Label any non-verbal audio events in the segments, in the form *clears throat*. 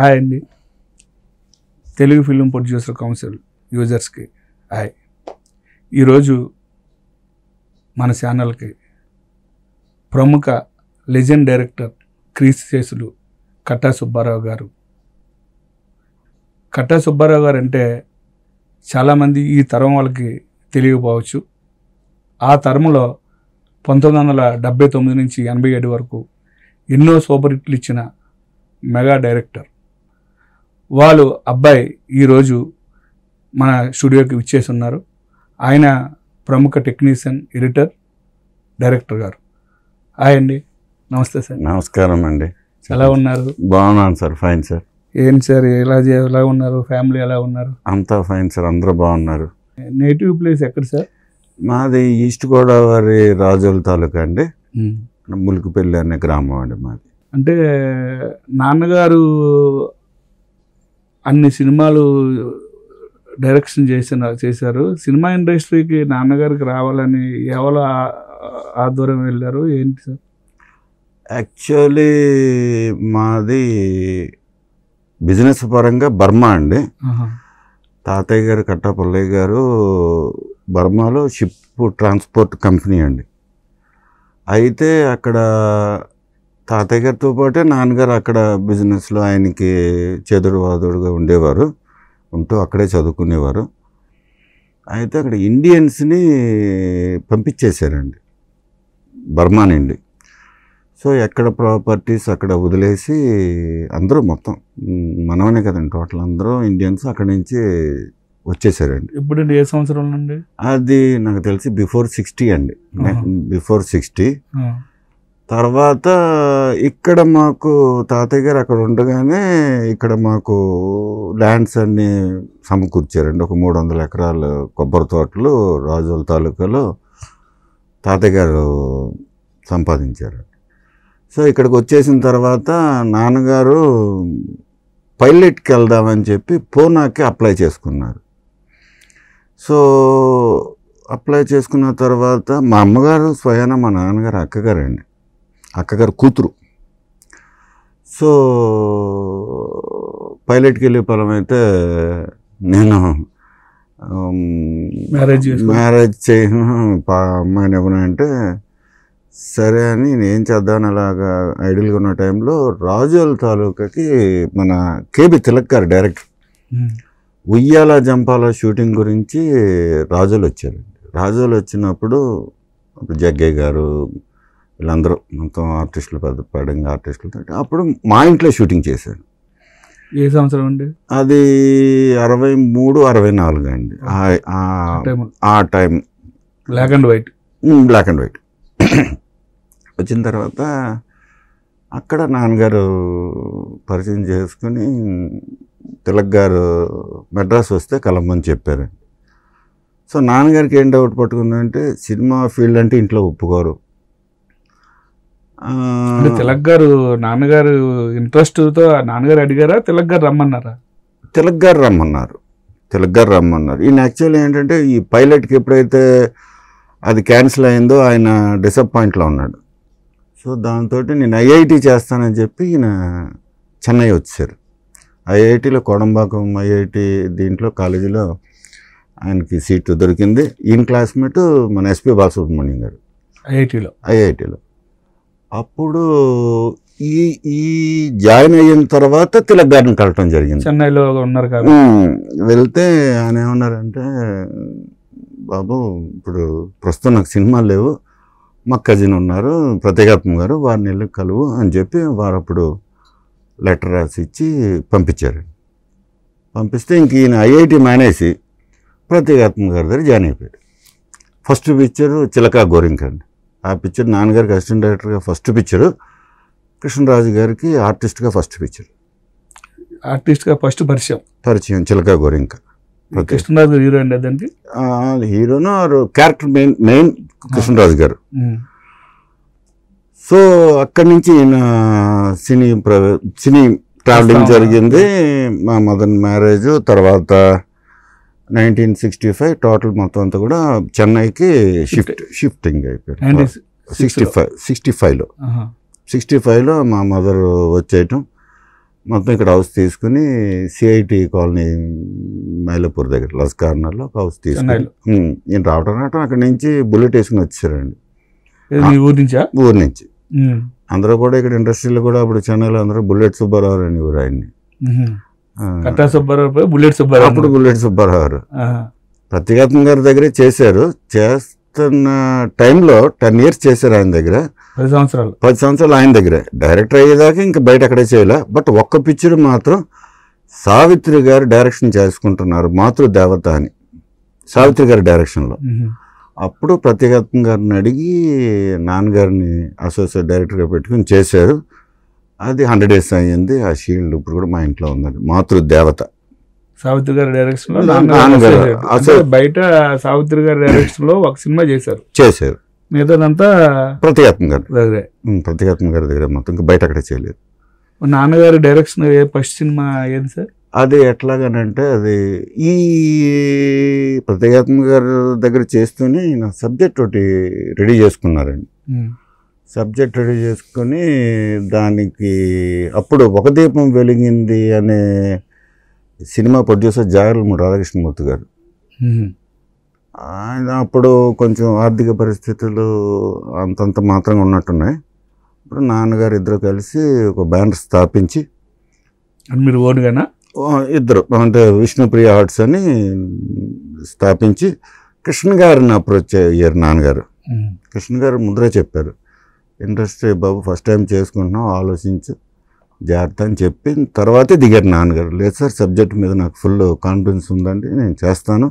Hi అండి Telugu film producer council యూజర్స్కి hi ఈరోజు మన ఛానల్కి ప్రముఖ లెజెండ్ డైరెక్టర్ క్రీస్ చేసులు కట్టా సుబ్బారావు గారు కట్టా సుబ్బారావు గారు అంటే చాలామంది ఈ తరం వాళ్ళకి తెలియకపోవచ్చు ఆ తరంలో పంతొమ్మిది వందల డెబ్బై తొమ్మిది నుంచి ఎనభై ఏడు వరకు ఎన్నో సూపర్ హిట్లు ఇచ్చిన మెగా డైరెక్టర్ వాళ్ళు అబ్బాయి ఈరోజు మన స్టూడియోకి విచ్చేసి ఉన్నారు ఆయన ప్రముఖ టెక్నీషియన్ ఎడిటర్ డైరెక్టర్ గారు హాయ్ అండి నమస్తే సార్ నమస్కారం అండి ఎలా ఉన్నారు బాగున్నాను సార్ ఫైన్ సార్ ఏం సార్ ఎలా ఎలా ఉన్నారు ఫ్యామిలీ ఎలా ఉన్నారు అంతా ఫైన్ సార్ అందరూ బాగున్నారు నేటివ్ ప్లేస్ ఎక్కడ సార్ మాది ఈస్ట్ గోదావరి రాజుల తాలూకా అండి ములుకుపల్లి అనే గ్రామం అండి మాది అంటే నాన్నగారు అన్ని సినిమాలు డైరెక్షన్ చేసిన చేశారు సినిమా ఇండస్ట్రీకి నాన్నగారికి రావాలని ఎవరు ఆధ్వర్యం వెళ్ళారు ఏంటి సార్ యాక్చువల్లీ మాది బిజినెస్ పరంగా బర్మా అండి తాతయ్య గారు కట్టపల్లయ్య గారు బర్మాలో షిప్ ట్రాన్స్పోర్ట్ కంపెనీ అండి అయితే అక్కడ తాతయ్య గారితో పాటే నాన్నగారు అక్కడ బిజినెస్లో ఆయనకి చెదుడు వాదుడుగా ఉండేవారు ఉంటూ అక్కడే చదువుకునేవారు అయితే అక్కడ ఇండియన్స్ని పంపించేశారండి బర్మా నుండి సో ఎక్కడ ప్రాపర్టీస్ అక్కడ వదిలేసి అందరూ మొత్తం మనమనే కదండి టోటల్ అందరూ ఇండియన్స్ అక్కడి నుంచి వచ్చేసారండి ఇప్పుడు ఏ సంవత్సరం అది నాకు తెలిసి బిఫోర్ సిక్స్టీ అండి బిఫోర్ సిక్స్టీ తర్వాత ఇక్కడ మాకు తాతయ్య గారు అక్కడ ఉండగానే ఇక్కడ మాకు ల్యాండ్స్ అన్నీ సమకూర్చారండి ఒక మూడు వందల ఎకరాలు కొబ్బరి తోటలు రాజుల తాలూకాలో తాతయ్య గారు సంపాదించారు సో ఇక్కడికి వచ్చేసిన తర్వాత నాన్నగారు పైలట్కి వెళ్దామని చెప్పి పూనాకి అప్లై చేసుకున్నారు సో అప్లై చేసుకున్న తర్వాత మా అమ్మగారు స్వయాన మా నాన్నగారు అక్కగారండి అక్కగారు కూతురు సో పైలట్కి వెళ్ళే అయితే నేను మ్యారేజ్ మ్యారేజ్ పా అమ్మాయిని ఎవరైనా అంటే సరే అని నేను చేద్దాను అలాగా ఐడియల్గా ఉన్న టైంలో రాజోల్ తాలూకాకి మన కేబి తిలక్ గారు డైరెక్టర్ ఉయ్యాల జంపాల షూటింగ్ గురించి రాజోలు వచ్చారండి రాజోలు వచ్చినప్పుడు జగ్గయ్య గారు వీళ్ళందరూ మొత్తం ఆర్టిస్టులు పెద్ద పడంగా ఆర్టిస్టులు అప్పుడు మా ఇంట్లో షూటింగ్ చేశాను ఏ సంవత్సరం అండి అది అరవై మూడు అరవై నాలుగు అండి ఆ time black and white black and white వచ్చిన తర్వాత అక్కడ నాన్నగారు పరిచయం చేసుకుని తిలక్ గారు మెడ్రాస్ వస్తే కలమ్మని చెప్పారండి సో నాన్నగారికి ఏం డౌట్ పట్టుకుందంటే సినిమా ఫీల్డ్ అంటే ఇంట్లో ఒప్పుకోరు తిలక్ గారు నాన్నగారు ఇంట్రెస్ట్తో నాన్నగారు అడిగారా తిలక్ గారు రమ్మన్నారా తిలక్ గారు రమ్మన్నారు తిలక్ గారు రమ్మన్నారు ఈయన యాక్చువల్లీ ఏంటంటే ఈ పైలట్కి ఎప్పుడైతే అది క్యాన్సిల్ అయిందో ఆయన డిసప్పాయింట్లో ఉన్నాడు సో దాంతో నేను ఐఐటి చేస్తానని చెప్పి ఈయన చెన్నై వచ్చారు ఐఐటిలో కోడంబాకం ఐఐటి దీంట్లో కాలేజీలో ఆయనకి సీటు దొరికింది ఈయన క్లాస్మేటు మన ఎస్పీ బాలసుబ్రహ్మణ్యం గారు ఐఐటిలో ఐఐటిలో అప్పుడు ఈ ఈ జాయిన్ అయిన తర్వాత తిలక్ గారిని కలటం జరిగింది చెన్నైలో ఉన్నారు కాబట్టి వెళ్తే ఆయన ఏమన్నారంటే బాబు ఇప్పుడు ప్రస్తుతం నాకు సినిమాలు లేవు మా కజిన్ ఉన్నారు ప్రత్యేకాత్మ గారు వారిని వెళ్ళి కలువు అని చెప్పి వారు అప్పుడు లెటర్ రాసి ఇచ్చి పంపించారు పంపిస్తే ఇంక ఈయన ఐఐటి మానేసి ప్రత్యేకాత్మ గారి దగ్గర జాయిన్ అయిపోయాడు ఫస్ట్ చిలక చిలకా గోరింకండి ఆ పిక్చర్ నాన్నగారికి అసిస్టెంట్ డైరెక్టర్గా ఫస్ట్ పిక్చరు కృష్ణరాజు గారికి ఆర్టిస్ట్గా ఫస్ట్ పిక్చర్ ఆర్టిస్ట్గా ఫస్ట్ పరిచయం పరిచయం చిలక ఇంకా కృష్ణరాజు హీరో అండి అదండి హీరోను క్యారెక్టర్ మెయిన్ మెయిన్ కృష్ణరాజు గారు సో hmm. అక్కడి నుంచి సినీ సినీ ట్రావెలింగ్ జరిగింది మా మదన్ మ్యారేజ్ తర్వాత నైన్టీన్ సిక్స్టీ ఫైవ్ టోటల్ మొత్తం అంతా కూడా చెన్నైకి షిఫ్ట్ షిఫ్టింగ్ అయిపోయారు సిక్స్టీ ఫైవ్ సిక్స్టీ ఫైవ్లో సిక్స్టీ ఫైవ్లో మా మదర్ వచ్చేయటం మొత్తం ఇక్కడ హౌస్ తీసుకుని సిఐటి కాలనీ మైలపూర్ దగ్గర లస్ కార్నర్లో ఒక హౌస్ తీసుకుని నేను రావటం రావటం అక్కడ నుంచి బుల్లెట్ వేసుకుని వచ్చారండి ఊరి నుంచి ఊరి నుంచి అందరూ కూడా ఇక్కడ ఇండస్ట్రీలో కూడా అప్పుడు చెన్నైలో అందరూ బుల్లెట్ సుబ్బారావు అని ఊరు ఆయన్ని సుబ్బారావు బుల్లెట్ సుబ్బారావు అప్పుడు బుల్లెట్ సుబ్బారావు గారు ప్రతిఘాతం గారి దగ్గరే చేశారు చేస్తున్న టైంలో టెన్ ఇయర్స్ చేశారు ఆయన దగ్గర పది సంవత్సరాలు పది సంవత్సరాలు ఆయన దగ్గరే డైరెక్టర్ అయ్యేదాకా ఇంకా బయట అక్కడే చేయలే బట్ ఒక్క పిక్చర్ మాత్రం సావిత్రి గారు డైరెక్షన్ చేసుకుంటున్నారు మాతృ దేవత అని సావిత్రి గారి డైరెక్షన్లో అప్పుడు ప్రత్యేకత్వం గారిని అడిగి నాన్నగారిని అసోసియేట్ డైరెక్టర్గా పెట్టుకుని చేశారు అది హండ్రెడ్ డేస్ అయ్యింది ఆ షీల్డ్ ఇప్పుడు కూడా మా ఇంట్లో ఉన్నది మాతృదేవత సావిత్రి గారి డైరెక్షన్ లో బయట సావిత్రి గారి డైరెక్షన్ లో ఒక సినిమా చేశారు చేశారు మిగతాదంతా ప్రతికాత్మ గారి దగ్గరే ప్రతికాత్మ గారి దగ్గర మొత్తం ఇంకా బయట అక్కడ చేయలేదు నాన్నగారి డైరెక్షన్ ఏ ఫస్ట్ సినిమా ఏది సార్ అది ఎట్లాగనంటే అది ఈ ప్రతికాత్మ గారి దగ్గర చేస్తూనే నా సబ్జెక్ట్ ఒకటి రెడీ చేసుకున్నారండి సబ్జెక్ట్ రెడీ చేసుకొని దానికి అప్పుడు ఒక దీపం వెలిగింది అనే సినిమా ప్రొడ్యూసర్ జాయలము రాధాకృష్ణమూర్తి గారు ఆయన అప్పుడు కొంచెం ఆర్థిక పరిస్థితులు అంతంత మాత్రంగా ఉన్నట్టున్నాయి ఇప్పుడు నాన్నగారు ఇద్దరు కలిసి ఒక బ్యాండ్ స్థాపించి మీరు ఓన్గానా ఇద్దరు అంటే విష్ణుప్రియ ఆర్ట్స్ అని స్థాపించి కృష్ణ గారిని అప్రోచ్ అయ్యారు నాన్నగారు కృష్ణ గారు ముద్ర చెప్పారు ఇంట్రెస్ట్ బాబు ఫస్ట్ టైం చేసుకుంటున్నాం ఆలోచించు జాగ్రత్త అని చెప్పి తర్వాతే దిగారు నాన్నగారు లేదు సార్ సబ్జెక్ట్ మీద నాకు ఫుల్ కాన్ఫిడెన్స్ ఉందండి నేను చేస్తాను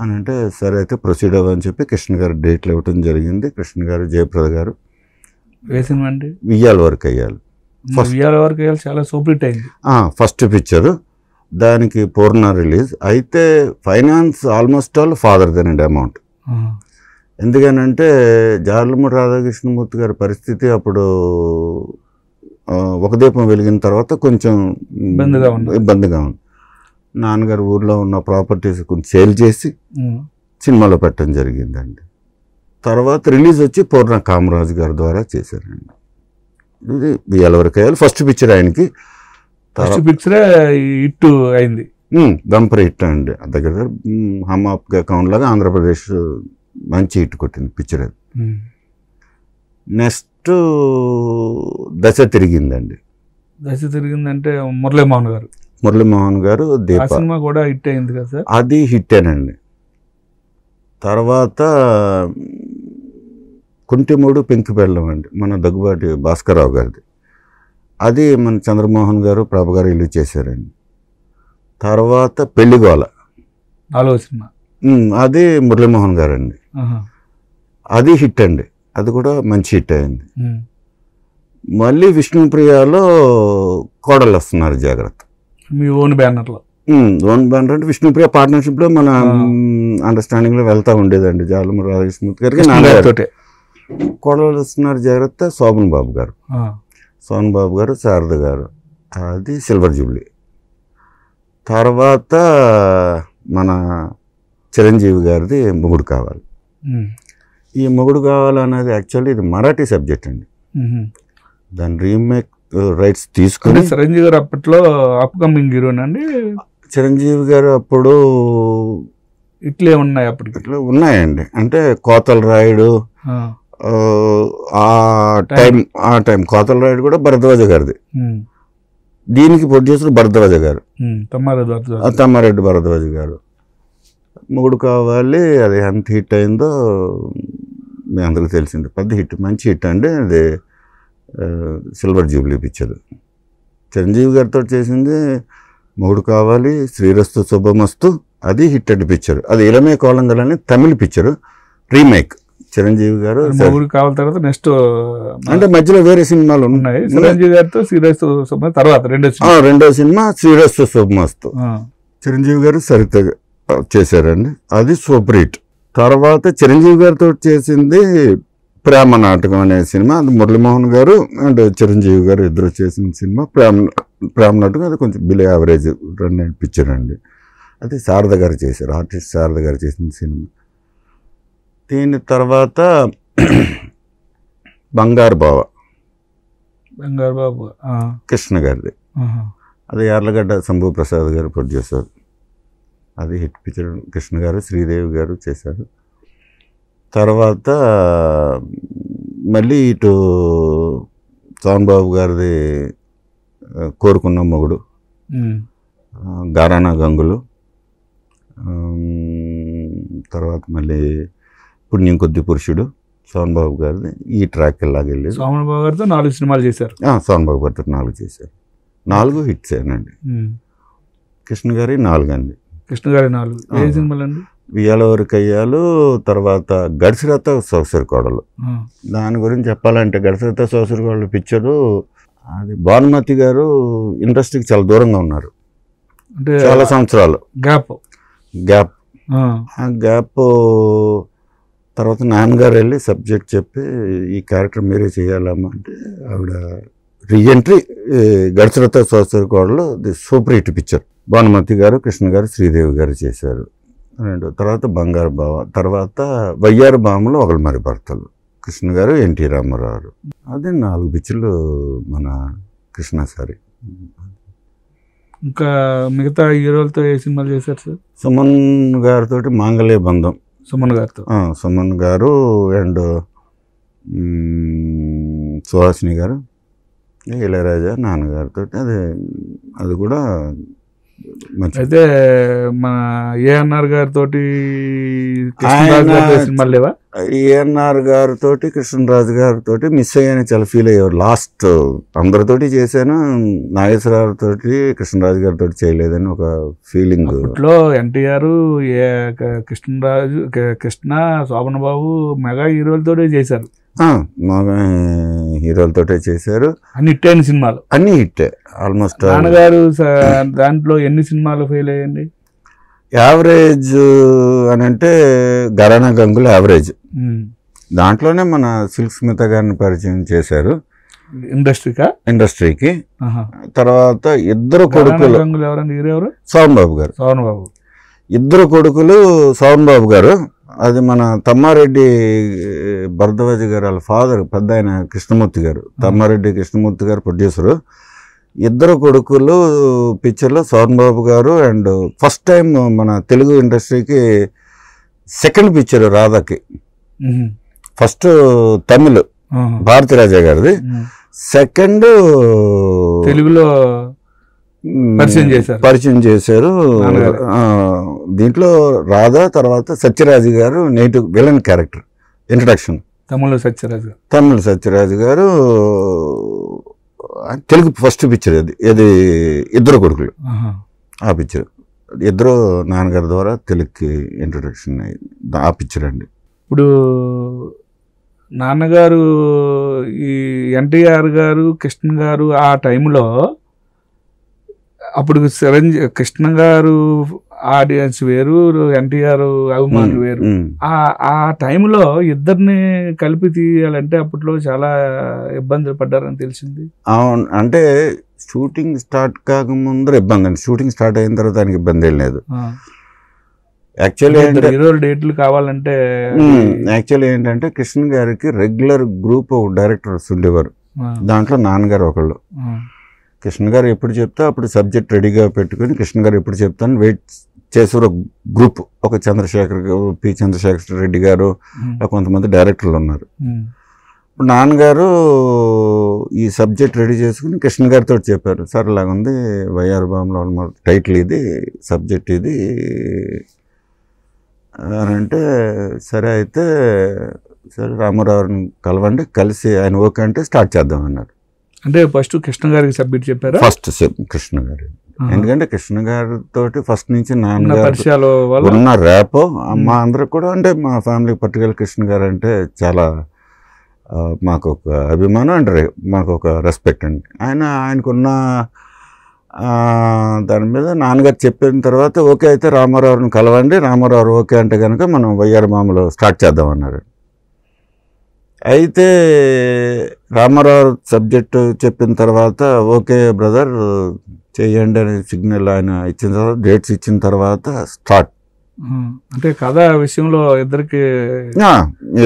అని అంటే సరే అయితే ప్రొసీడ్ అవ్వని చెప్పి కృష్ణ గారు డేట్లు ఇవ్వటం జరిగింది కృష్ణ గారు జయప్రద గారు వేసినండి వియ్యాల వరకు అయ్యాలి వియ్యాల వరకు అయ్యాలి చాలా సూపర్ అయింది ఫస్ట్ పిక్చరు దానికి పూర్ణ రిలీజ్ అయితే ఫైనాన్స్ ఆల్మోస్ట్ ఆల్ ఫాదర్ ఫాదర్దేనండి అమౌంట్ ఎందుకనంటే జార్లమూడి రాధాకృష్ణమూర్తి గారి పరిస్థితి అప్పుడు ఒక దీపం వెలిగిన తర్వాత కొంచెం ఇబ్బందిగా ఉంది ఇబ్బందిగా ఉంది నాన్నగారు ఊర్లో ఉన్న ప్రాపర్టీస్ కొంచెం సేల్ చేసి సినిమాలో పెట్టడం జరిగిందండి తర్వాత రిలీజ్ వచ్చి పూర్ణ కామరాజు గారి ద్వారా చేశారండి ఇది ఎలవరికాయలు ఫస్ట్ పిక్చర్ ఆయనకి ఫస్ట్ పిక్చరే ఇట్టు అయింది దంపర్ హిట్ అండి దగ్గర దగ్గర హమ్ అప్ అకౌంట్ లాగా ఆంధ్రప్రదేశ్ మంచి హిట్ కొట్టింది పిక్చర్ అది నెక్స్ట్ దశ తిరిగిందండి దశ తిరిగిందంటే మురళీమోహన్ గారు మురళీమోహన్ గారు సినిమా కూడా హిట్ అయింది కదా సార్ అది హిట్టేనండి తర్వాత కుంటిమూడు పెంకి పెళ్ళం అండి మన దగ్గుబాటి భాస్కర్రావు గారిది అది మన చంద్రమోహన్ గారు ప్రభ గారు ఇల్లు చేశారండి తర్వాత పెళ్లిగోల నాలుగో సినిమా అది మురళీమోహన్ గారండి అది హిట్ అండి అది కూడా మంచి హిట్ అయింది మళ్ళీ విష్ణుప్రియాలో కోడలు వస్తున్నారు జాగ్రత్త మీ ఓన్ బ్యానర్లో ఓన్ బ్యానర్ అంటే విష్ణుప్రియ పార్ట్నర్షిప్లో మన అండర్స్టాండింగ్లో వెళ్తూ ఉండేదండి జాలమ రాధాకృష్ణమూర్తి గారికి నాన్నగారితో కోడలు వస్తున్నారు జాగ్రత్త శోభన్ బాబు గారు శోభన్ బాబు గారు శారద గారు అది సిల్వర్ జూబ్లీ తర్వాత మన చిరంజీవి గారిది మొగుడు కావాలి Hmm. ఈ మొగుడు కావాలన్నది యాక్చువల్లీ ఇది మరాఠీ సబ్జెక్ట్ అండి hmm. దాని రీమేక్ రైట్స్ తీసుకుని చిరంజీవి గారు అప్పట్లో అప్కమింగ్ అండి చిరంజీవి గారు అప్పుడు ఇట్లే ఉన్నాయి అప్పుడు ఇట్లా ఉన్నాయండి అంటే కోతల రాయుడు ఆ టైం uh, ఆ టైం కోతల రాయుడు కూడా భరద్వాజ గారిది hmm. దీనికి ప్రొడ్యూసర్ భరద్వాజ గారు తమ్మారెడ్డి భరద్వాజ గారు మూడు కావాలి అది ఎంత హిట్ అయిందో మీ అందరికీ తెలిసింది పెద్ద హిట్ మంచి హిట్ అండి అది సిల్వర్ జూబ్లీ పిక్చర్ చిరంజీవి గారితో చేసింది మూడు కావాలి శ్రీరస్తు శుభమస్తు అది హిట్ అండ్ పిక్చర్ అది ఇలమే కోలంగల్ అనే తమిళ పిక్చర్ రీమేక్ చిరంజీవి గారు మూడు కావాలి తర్వాత నెక్స్ట్ అంటే మధ్యలో వేరే సినిమాలు ఉన్నాయి చిరంజీవి గారితో శ్రీరస్తు శుభ తర్వాత రెండో రెండో సినిమా శ్రీరస్తు శుభమస్తు చిరంజీవి గారు సరితగా చేశారండి అది సూపరిట్ తర్వాత చిరంజీవి గారితో చేసింది ప్రేమ నాటకం అనే సినిమా అది మురళీమోహన్ గారు అండ్ చిరంజీవి గారు ఇద్దరు చేసిన సినిమా ప్రేమ ప్రేమ నాటకం అది కొంచెం బిలో యావరేజ్ రన్ పిక్చర్ అండి అది శారద గారు చేశారు ఆర్టిస్ట్ శారద గారు చేసిన సినిమా దీని తర్వాత *clears throat* బంగారు బావ బంగారు బాబు కృష్ణ గారిది అది యార్లగడ్డ శంభు ప్రసాద్ గారు ప్రొడ్యూసర్ అది హిట్ పిక్చర్ కృష్ణ గారు శ్రీదేవి గారు చేశారు తర్వాత మళ్ళీ ఇటు బాబు గారిది కోరుకున్న మొగుడు గారానా గంగులు తర్వాత మళ్ళీ పుణ్యం కొద్ది పురుషుడు బాబు గారిది ఈ ట్రాక్ ఇలాగ వెళ్ళేది బాబు గారితో నాలుగు సినిమాలు చేశారు బాబు గారితో నాలుగు చేశారు నాలుగు హిట్స్ ఏనండి కృష్ణ గారి నాలుగు అండి కృష్ణగారి నాలుగు ఏ సినిమాలు అండి కయ్యాలు తర్వాత గడిసిరత సోసరి కోడలు దాని గురించి చెప్పాలంటే గడిసిరత సోసరి కోడలు పిక్చరు అది భానుమతి గారు ఇండస్ట్రీకి చాలా దూరంగా ఉన్నారు అంటే చాలా సంవత్సరాలు గ్యాప్ గ్యాప్ ఆ గ్యాప్ తర్వాత నాన్నగారు వెళ్ళి సబ్జెక్ట్ చెప్పి ఈ క్యారెక్టర్ మీరే చేయాలమ్మా అంటే ఆవిడ రీసెంట్లీ గడచరత సోసరి కోడలు the super hit picture Bhanumathi గారు కృష్ణ గారు శ్రీదేవి గారు చేశారు రెండు తర్వాత బంగారు బావ తర్వాత వయ్యారు భామలు ఒకరు మరి భర్తలు కృష్ణ గారు ఎన్టీ రామారావు అదే నాలుగు పిక్చర్లు మన కృష్ణ సారి ఇంకా మిగతా హీరోలతో ఏ సినిమాలు చేశారు సార్ సుమన్ గారితో మాంగళ్య బంధం సుమన్ గారితో సుమన్ గారు అండ్ సుహాసిని గారు ఇళయరాజా నాన్నగారితో అది అది కూడా అయితే మన ఏఎన్ఆర్ గారితో ఏఎన్ఆర్ గారితో కృష్ణరాజు గారితో మిస్ అయ్యాను చాలా ఫీల్ అయ్యేవారు లాస్ట్ అందరితోటి చేశాను నాగేశ్వరరావుతో కృష్ణరాజు గారితో చేయలేదని ఒక ఫీలింగ్ ఇంట్లో ఎన్టీఆర్ కృష్ణరాజు కృష్ణ శోభన్ బాబు మెగా హీరోలతో చేశారు మగ హీరోలతోటే చేశారు అన్ని హిట్ అయిన సినిమాలు అన్ని హిట్ ఆల్మోస్ట్ నాన్నగారు దాంట్లో ఎన్ని సినిమాలు ఫెయిల్ అయ్యండి యావరేజ్ అని అంటే గరానా గంగులు యావరేజ్ దాంట్లోనే మన సిల్క్ స్మిత గారిని పరిచయం చేశారు ఇండస్ట్రీకా ఇండస్ట్రీకి తర్వాత ఇద్దరు కొడుకులు ఎవరండి బాబు గారు సోమన్ బాబు ఇద్దరు కొడుకులు సోమన్ బాబు గారు అది మన తమ్మారెడ్డి భరద్వాజ గారు వాళ్ళ ఫాదర్ పెద్ద ఆయన కృష్ణమూర్తి గారు తమ్మారెడ్డి కృష్ణమూర్తి గారు ప్రొడ్యూసరు ఇద్దరు కొడుకులు పిక్చర్లో సోహన్ బాబు గారు అండ్ ఫస్ట్ టైం మన తెలుగు ఇండస్ట్రీకి సెకండ్ పిక్చర్ రాధాకి ఫస్ట్ తమిళ్ రాజా గారిది సెకండ్ తెలుగులో పరిచయం చేశారు పరిచయం చేశారు దీంట్లో రాధా తర్వాత సత్యరాజు గారు native villain character introduction Tamil Satyaraju Tamil Satyaraju గారు తెలుగు ఫస్ట్ పిక్చర్ అది ఇది ఇద్దరు కొడుకులు ఆ పిక్చర్ ఇద్దరు నాన్నగారి ద్వారా తెలుగుకి ఇంట్రడక్షన్ అయింది ఆ పిక్చర్ అండి ఇప్పుడు నాన్నగారు ఈ ఎన్టీఆర్ గారు కృష్ణ గారు ఆ టైంలో అప్పుడు చిరంజీ కృష్ణ గారు ఆడియన్స్ వేరు ఎన్టీఆర్ అభిమానులు వేరు ఆ టైంలో ఇద్దరిని కలిపి తీయాలంటే అప్పట్లో చాలా ఇబ్బందులు పడ్డారని తెలిసింది అవును అంటే షూటింగ్ స్టార్ట్ కాకముందర ఇబ్బంది అండి షూటింగ్ స్టార్ట్ అయిన తర్వాత దానికి ఇబ్బంది ఏం లేదు యాక్చువల్ డేట్లు కావాలంటే యాక్చువల్లీ ఏంటంటే కృష్ణ గారికి రెగ్యులర్ గ్రూప్ డైరెక్టర్స్ ఉండేవారు దాంట్లో నాన్నగారు ఒకళ్ళు కృష్ణ గారు ఎప్పుడు చెప్తే అప్పుడు సబ్జెక్ట్ రెడీగా పెట్టుకుని కృష్ణ గారు ఎప్పుడు చెప్తాను వెయిట్ చేసే ఒక గ్రూప్ ఒక చంద్రశేఖర్ పి చంద్రశేఖర్ రెడ్డి గారు కొంతమంది డైరెక్టర్లు ఉన్నారు ఇప్పుడు నాన్నగారు ఈ సబ్జెక్ట్ రెడీ చేసుకుని కృష్ణ గారితో చెప్పారు సార్ ఇలాగుంది వైఆర్ బాంబులో టైటిల్ ఇది సబ్జెక్ట్ ఇది అంటే సరే అయితే సరే రామారావుని కలవండి కలిసి ఆయన ఓకే అంటే స్టార్ట్ చేద్దాం అన్నారు అంటే ఫస్ట్ కృష్ణ గారికి సబ్మిట్ చెప్పారు ఫస్ట్ కృష్ణ గారు ఎందుకంటే కృష్ణ గారితో ఫస్ట్ నుంచి నాన్నగారు ఉన్న రేపో మా అందరూ కూడా అంటే మా ఫ్యామిలీ పర్టికులర్ కృష్ణ గారు అంటే చాలా మాకు ఒక అభిమానం అండ్ మాకు ఒక రెస్పెక్ట్ అండి ఆయన ఆయనకున్న దాని మీద నాన్నగారు చెప్పిన తర్వాత ఓకే అయితే రామారావుని కలవండి రామారావు ఓకే అంటే కనుక మనం వైఆర్ మామూలు స్టార్ట్ చేద్దామన్నారు అయితే రామారావు సబ్జెక్టు చెప్పిన తర్వాత ఓకే బ్రదర్ చేయండి అనే సిగ్నల్ ఆయన ఇచ్చిన తర్వాత డేట్స్ ఇచ్చిన తర్వాత స్టార్ట్ అంటే కథ విషయంలో ఇద్దరికి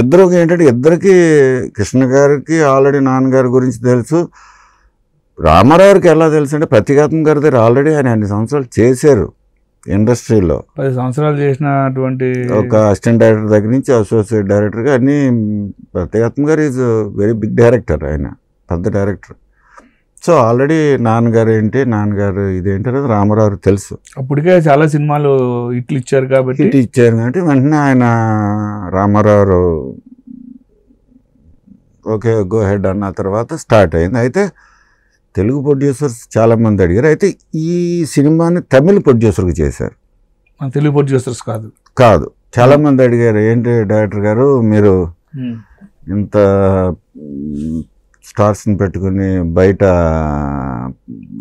ఇద్దరు ఏంటంటే ఇద్దరికి కృష్ణ గారికి ఆల్రెడీ నాన్నగారి గురించి తెలుసు రామారావుకి ఎలా తెలుసు అంటే ప్రతిఘాతం గారి దగ్గర ఆల్రెడీ ఆయన అన్ని సంవత్సరాలు చేశారు ఇండస్ట్రీలో పది సంవత్సరాలు చేసినటువంటి ఒక అసిస్టెంట్ డైరెక్టర్ దగ్గర నుంచి అసోసియేట్ డైరెక్టర్గా అన్ని ప్రత్యేకత్మ గారు ఈజ్ వెరీ బిగ్ డైరెక్టర్ ఆయన పెద్ద డైరెక్టర్ సో ఆల్రెడీ నాన్నగారు ఏంటి నాన్నగారు ఇదేంటి అనేది రామారావు తెలుసు అప్పటికే చాలా సినిమాలు ఇట్లు ఇచ్చారు కాబట్టి ఇట్లు ఇచ్చారు కాబట్టి వెంటనే ఆయన రామారావు ఓకే గో హెడ్ అన్న తర్వాత స్టార్ట్ అయింది అయితే తెలుగు ప్రొడ్యూసర్స్ చాలామంది అడిగారు అయితే ఈ సినిమాని తమిళ ప్రొడ్యూసర్కి చేశారు తెలుగు ప్రొడ్యూసర్స్ కాదు కాదు చాలామంది అడిగారు ఏంటి డైరెక్టర్ గారు మీరు ఇంత స్టార్స్ని పెట్టుకుని బయట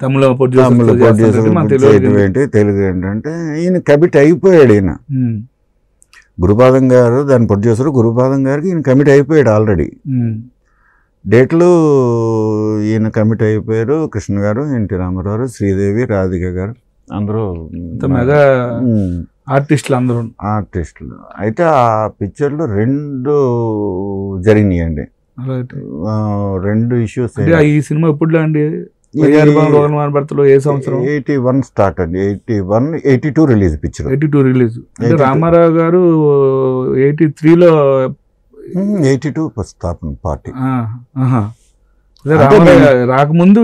తమిళ ప్రొడ్యూసర్ ఏంటి తెలుగు ఏంటంటే ఈయన కమిట్ అయిపోయాడు ఈయన గురుపాదం గారు దాని ప్రొడ్యూసర్ గురుపాదం గారికి ఈయన కమిట్ అయిపోయాడు ఆల్రెడీ డేట్లు ఈయన కమిట్ అయిపోయారు కృష్ణ గారు ఎన్టీ రామారావు శ్రీదేవి రాధిక గారు అందరూ మెగా ఆర్టిస్టులు అందరూ ఆర్టిస్టులు అయితే ఆ పిక్చర్లు రెండు జరిగినాయండి రెండు ఇష్యూస్ ఈ సినిమా ఎప్పుడు అండి ఏ సంవత్సరం ఎయిటీ వన్ స్టార్ట్ అండి eighty one eighty release picture eighty two release Rama Rao గారు ఎయిటీ త్రీలో ఎయిటీ టూ ప్రస్థాపన పార్టీ రాకముందు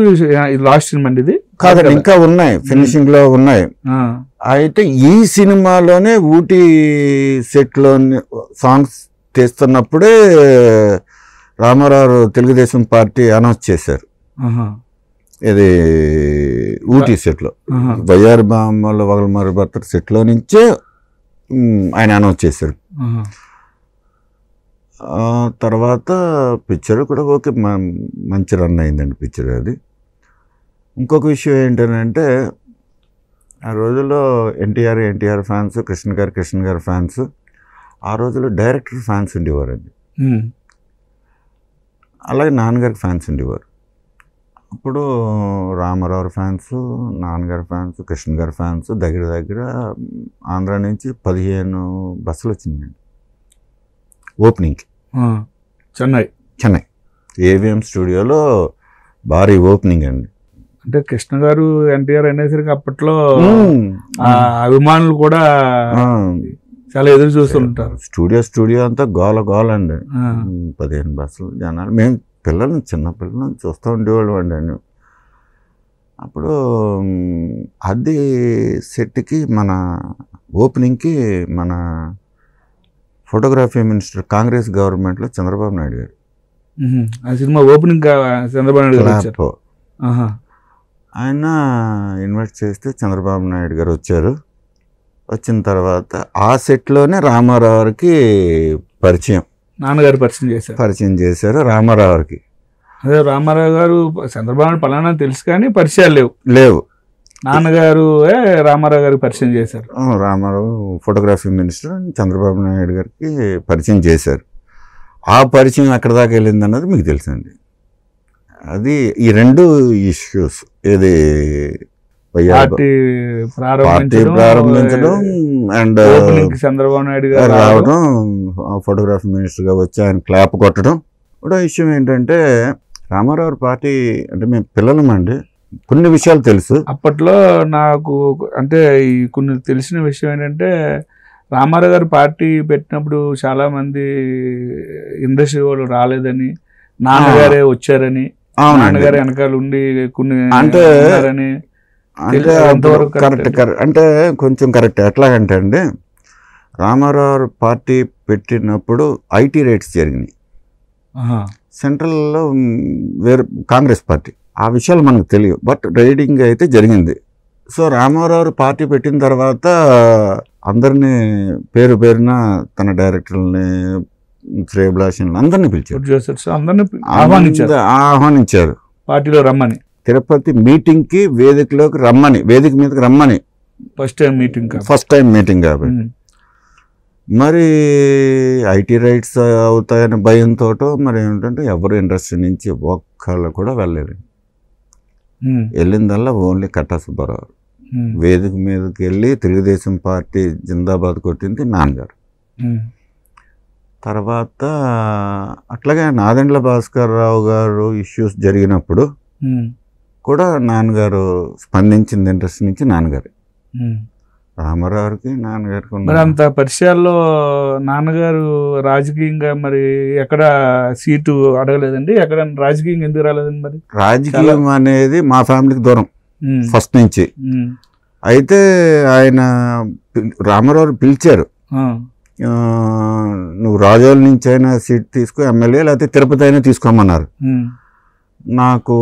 లాస్ట్ సినిమా అండి ఇది కాదండి ఇంకా ఉన్నాయి ఫినిషింగ్ లో ఉన్నాయి అయితే ఈ సినిమాలోనే ఊటీ సెట్ లో సాంగ్స్ తీస్తున్నప్పుడే రామారావు తెలుగుదేశం పార్టీ అనౌన్స్ చేశారు ఇది ఊటీ సెట్లో వైఆర్ బామ్మల మరి భర్త సెట్లో నుంచే ఆయన అనౌన్స్ చేశారు తర్వాత పిక్చర్ కూడా ఓకే మంచి రన్ అయిందండి పిక్చర్ అది ఇంకొక విషయం ఏంటంటే ఆ రోజుల్లో ఎన్టీఆర్ ఎన్టీఆర్ ఫ్యాన్స్ కృష్ణ గారు కృష్ణ గారు ఫ్యాన్స్ ఆ రోజుల్లో డైరెక్టర్ ఫ్యాన్స్ ఉండేవారండి అలాగే నాన్నగారి ఫ్యాన్స్ ఉండేవారు అప్పుడు రామారావు ఫ్యాన్స్ నాన్నగారి ఫ్యాన్స్ కృష్ణ గారి ఫ్యాన్స్ దగ్గర దగ్గర ఆంధ్ర నుంచి పదిహేను బస్సులు వచ్చినాయండి ఓపెనింగ్కి చెన్నై చెన్నై ఏవిఎం స్టూడియోలో భారీ ఓపెనింగ్ అండి అంటే కృష్ణ గారు ఎన్టీఆర్ అనేసరికి అప్పట్లో అభిమానులు కూడా చాలా ఎదురు చూస్తుంటారు స్టూడియో స్టూడియో అంతా గోల గోల అండి పదిహేను బస్సులు జనాలు మేము పిల్లల్ని చిన్న పిల్లల్ని చూస్తూ ఉండేవాళ్ళం అండి అని అప్పుడు అది సెట్కి మన ఓపెనింగ్కి మన ఫోటోగ్రఫీ మినిస్టర్ కాంగ్రెస్ గవర్నమెంట్లో చంద్రబాబు నాయుడు గారు ఆ సినిమా ఓపెనింగ్ చంద్రబాబు నాయుడు గారు ఆయన ఇన్వైట్ చేస్తే చంద్రబాబు నాయుడు గారు వచ్చారు వచ్చిన తర్వాత ఆ సెట్లోనే రామారావుకి పరిచయం నాన్నగారు పరిచయం చేశారు పరిచయం చేశారు రామారావుకి అదే రామారావు గారు చంద్రబాబు పలానా తెలుసు కానీ పరిచయాలు లేవు లేవు నాన్నగారు రామారావు గారికి పరిచయం చేశారు రామారావు ఫోటోగ్రఫీ మినిస్టర్ చంద్రబాబు నాయుడు గారికి పరిచయం చేశారు ఆ పరిచయం ఎక్కడ దాకా వెళ్ళింది అన్నది మీకు తెలిసింది అది ఈ రెండు ఇష్యూస్ ఏది పార్టీ ప్రారంభించడం అండ్ చంద్రబాబు నాయుడు గారు రావడం ఫోటోగ్రఫీ మినిస్టర్గా వచ్చి ఆయన క్లాప్ కొట్టడం కూడా విషయం ఏంటంటే రామారావు పార్టీ అంటే మేము పిల్లలమండి కొన్ని విషయాలు తెలుసు అప్పట్లో నాకు అంటే ఈ కొన్ని తెలిసిన విషయం ఏంటంటే రామారావు గారు పార్టీ పెట్టినప్పుడు చాలామంది ఇండస్ట్రీ వాళ్ళు రాలేదని నాన్నగారే వచ్చారని నాన్నగారు వెనకాల ఉండి కొన్ని అంటే కరెక్ట్ కరెక్ట్ అంటే కొంచెం కరెక్ట్ ఎట్లాగంటే అండి రామారావు పార్టీ పెట్టినప్పుడు ఐటీ రేట్స్ జరిగినాయి సెంట్రల్లో వేరే కాంగ్రెస్ పార్టీ ఆ విషయాలు మనకు తెలియవు బట్ రైడింగ్ అయితే జరిగింది సో రామారావు పార్టీ పెట్టిన తర్వాత అందరినీ పేరు పేరున తన డైరెక్టర్లని శ్రేయభిలాషులను అందరినీ పిలిచారు ఆహ్వానించారు ఆహ్వానించారు పార్టీలో రమ్మని తిరుపతి మీటింగ్కి వేదికలోకి రమ్మని వేదిక మీదకి రమ్మని first time meeting first time meeting కాబట్టి hmm. మరి ఐటీ రైట్స్ అవుతాయని భయంతో మరి ఏంటంటే ఎవరు ఇండస్ట్రీ నుంచి ఒక్కళ్ళు కూడా వెళ్ళలేదు Hmm. వెళ్ళిందల్లా ఓన్లీ కట్టా సుబ్బారావు hmm. వేదిక మీదకి వెళ్ళి తెలుగుదేశం పార్టీ జిందాబాద్ కొట్టింది నాన్నగారు hmm. తర్వాత అట్లాగే నాదెండ్ల భాస్కర్ రావు గారు ఇష్యూస్ జరిగినప్పుడు కూడా నాన్నగారు స్పందించింది ఇంట్రెస్ట్ నుంచి నాన్నగారు రామారావుకి నాన్నగారికి మరి అంత పరిచయాల్లో నాన్నగారు రాజకీయంగా మరి ఎక్కడ సీటు అడగలేదండి ఎక్కడ రాజకీయంగా ఎందుకు రాలేదండి మరి రాజకీయం అనేది మా ఫ్యామిలీకి దూరం ఫస్ట్ నుంచి అయితే ఆయన రామారావు పిలిచారు నువ్వు రాజోల నుంచి అయినా సీట్ తీసుకో ఎమ్మెల్యే లేకపోతే తిరుపతి అయినా తీసుకోమన్నారు నాకు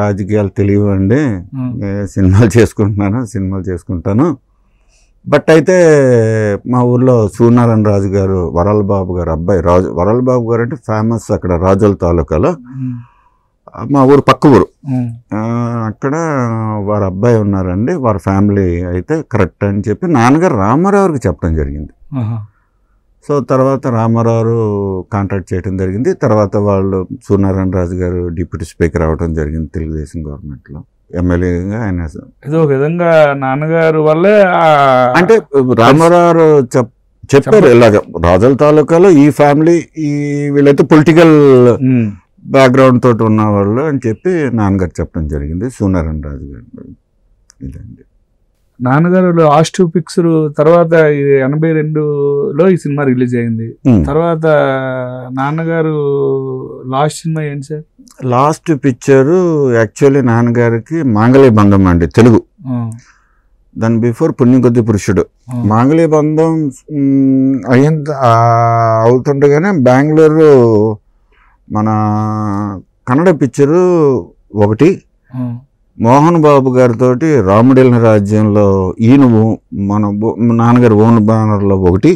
రాజకీయాలు తెలియవండి సినిమాలు చేసుకుంటున్నాను సినిమాలు చేసుకుంటాను బట్ అయితే మా ఊర్లో సూర్యనారాయణ రాజు గారు వరల్ బాబు గారు అబ్బాయి రాజు వరల్ బాబు గారు అంటే ఫేమస్ అక్కడ రాజుల తాలూకాలో మా ఊరు పక్క ఊరు అక్కడ వారి అబ్బాయి ఉన్నారండి వారి ఫ్యామిలీ అయితే కరెక్ట్ అని చెప్పి నాన్నగారు రామారావుకి చెప్పడం జరిగింది సో తర్వాత రామారావు కాంటాక్ట్ చేయడం జరిగింది తర్వాత వాళ్ళు సూర్యనారాయణ రాజు గారు డిప్యూటీ స్పీకర్ అవ్వడం జరిగింది తెలుగుదేశం గవర్నమెంట్లో ఎమ్మెల్యేగా ఆయన ఏదో విధంగా నాన్నగారు వల్లే అంటే రామారావు చెప్ చెప్పారు ఇలాగ రాజుల తాలూకాలో ఈ ఫ్యామిలీ ఈ వీళ్ళైతే పొలిటికల్ బ్యాక్గ్రౌండ్ తోటి ఉన్నవాళ్ళు అని చెప్పి నాన్నగారు చెప్పడం జరిగింది సూనారాయణ రాజు గారు ఇదండి నాన్నగారు లాస్ట్ పిక్స్ తర్వాత ఎనభై రెండులో ఈ సినిమా రిలీజ్ అయింది తర్వాత నాన్నగారు లాస్ట్ సినిమా ఏంటి సార్ లాస్ట్ పిక్చరు యాక్చువల్లీ నాన్నగారికి మాంగళ్య బంధం అండి తెలుగు దాని బిఫోర్ పుణ్యకొద్ది పురుషుడు మాంగళీ బంధం అయిన అవుతుండగానే బెంగళూరు మన కన్నడ పిక్చరు ఒకటి మోహన్ బాబు గారితో రాముడిల్న రాజ్యంలో ఈయన మన నాన్నగారు ఓన్ బ్యానర్లో ఒకటి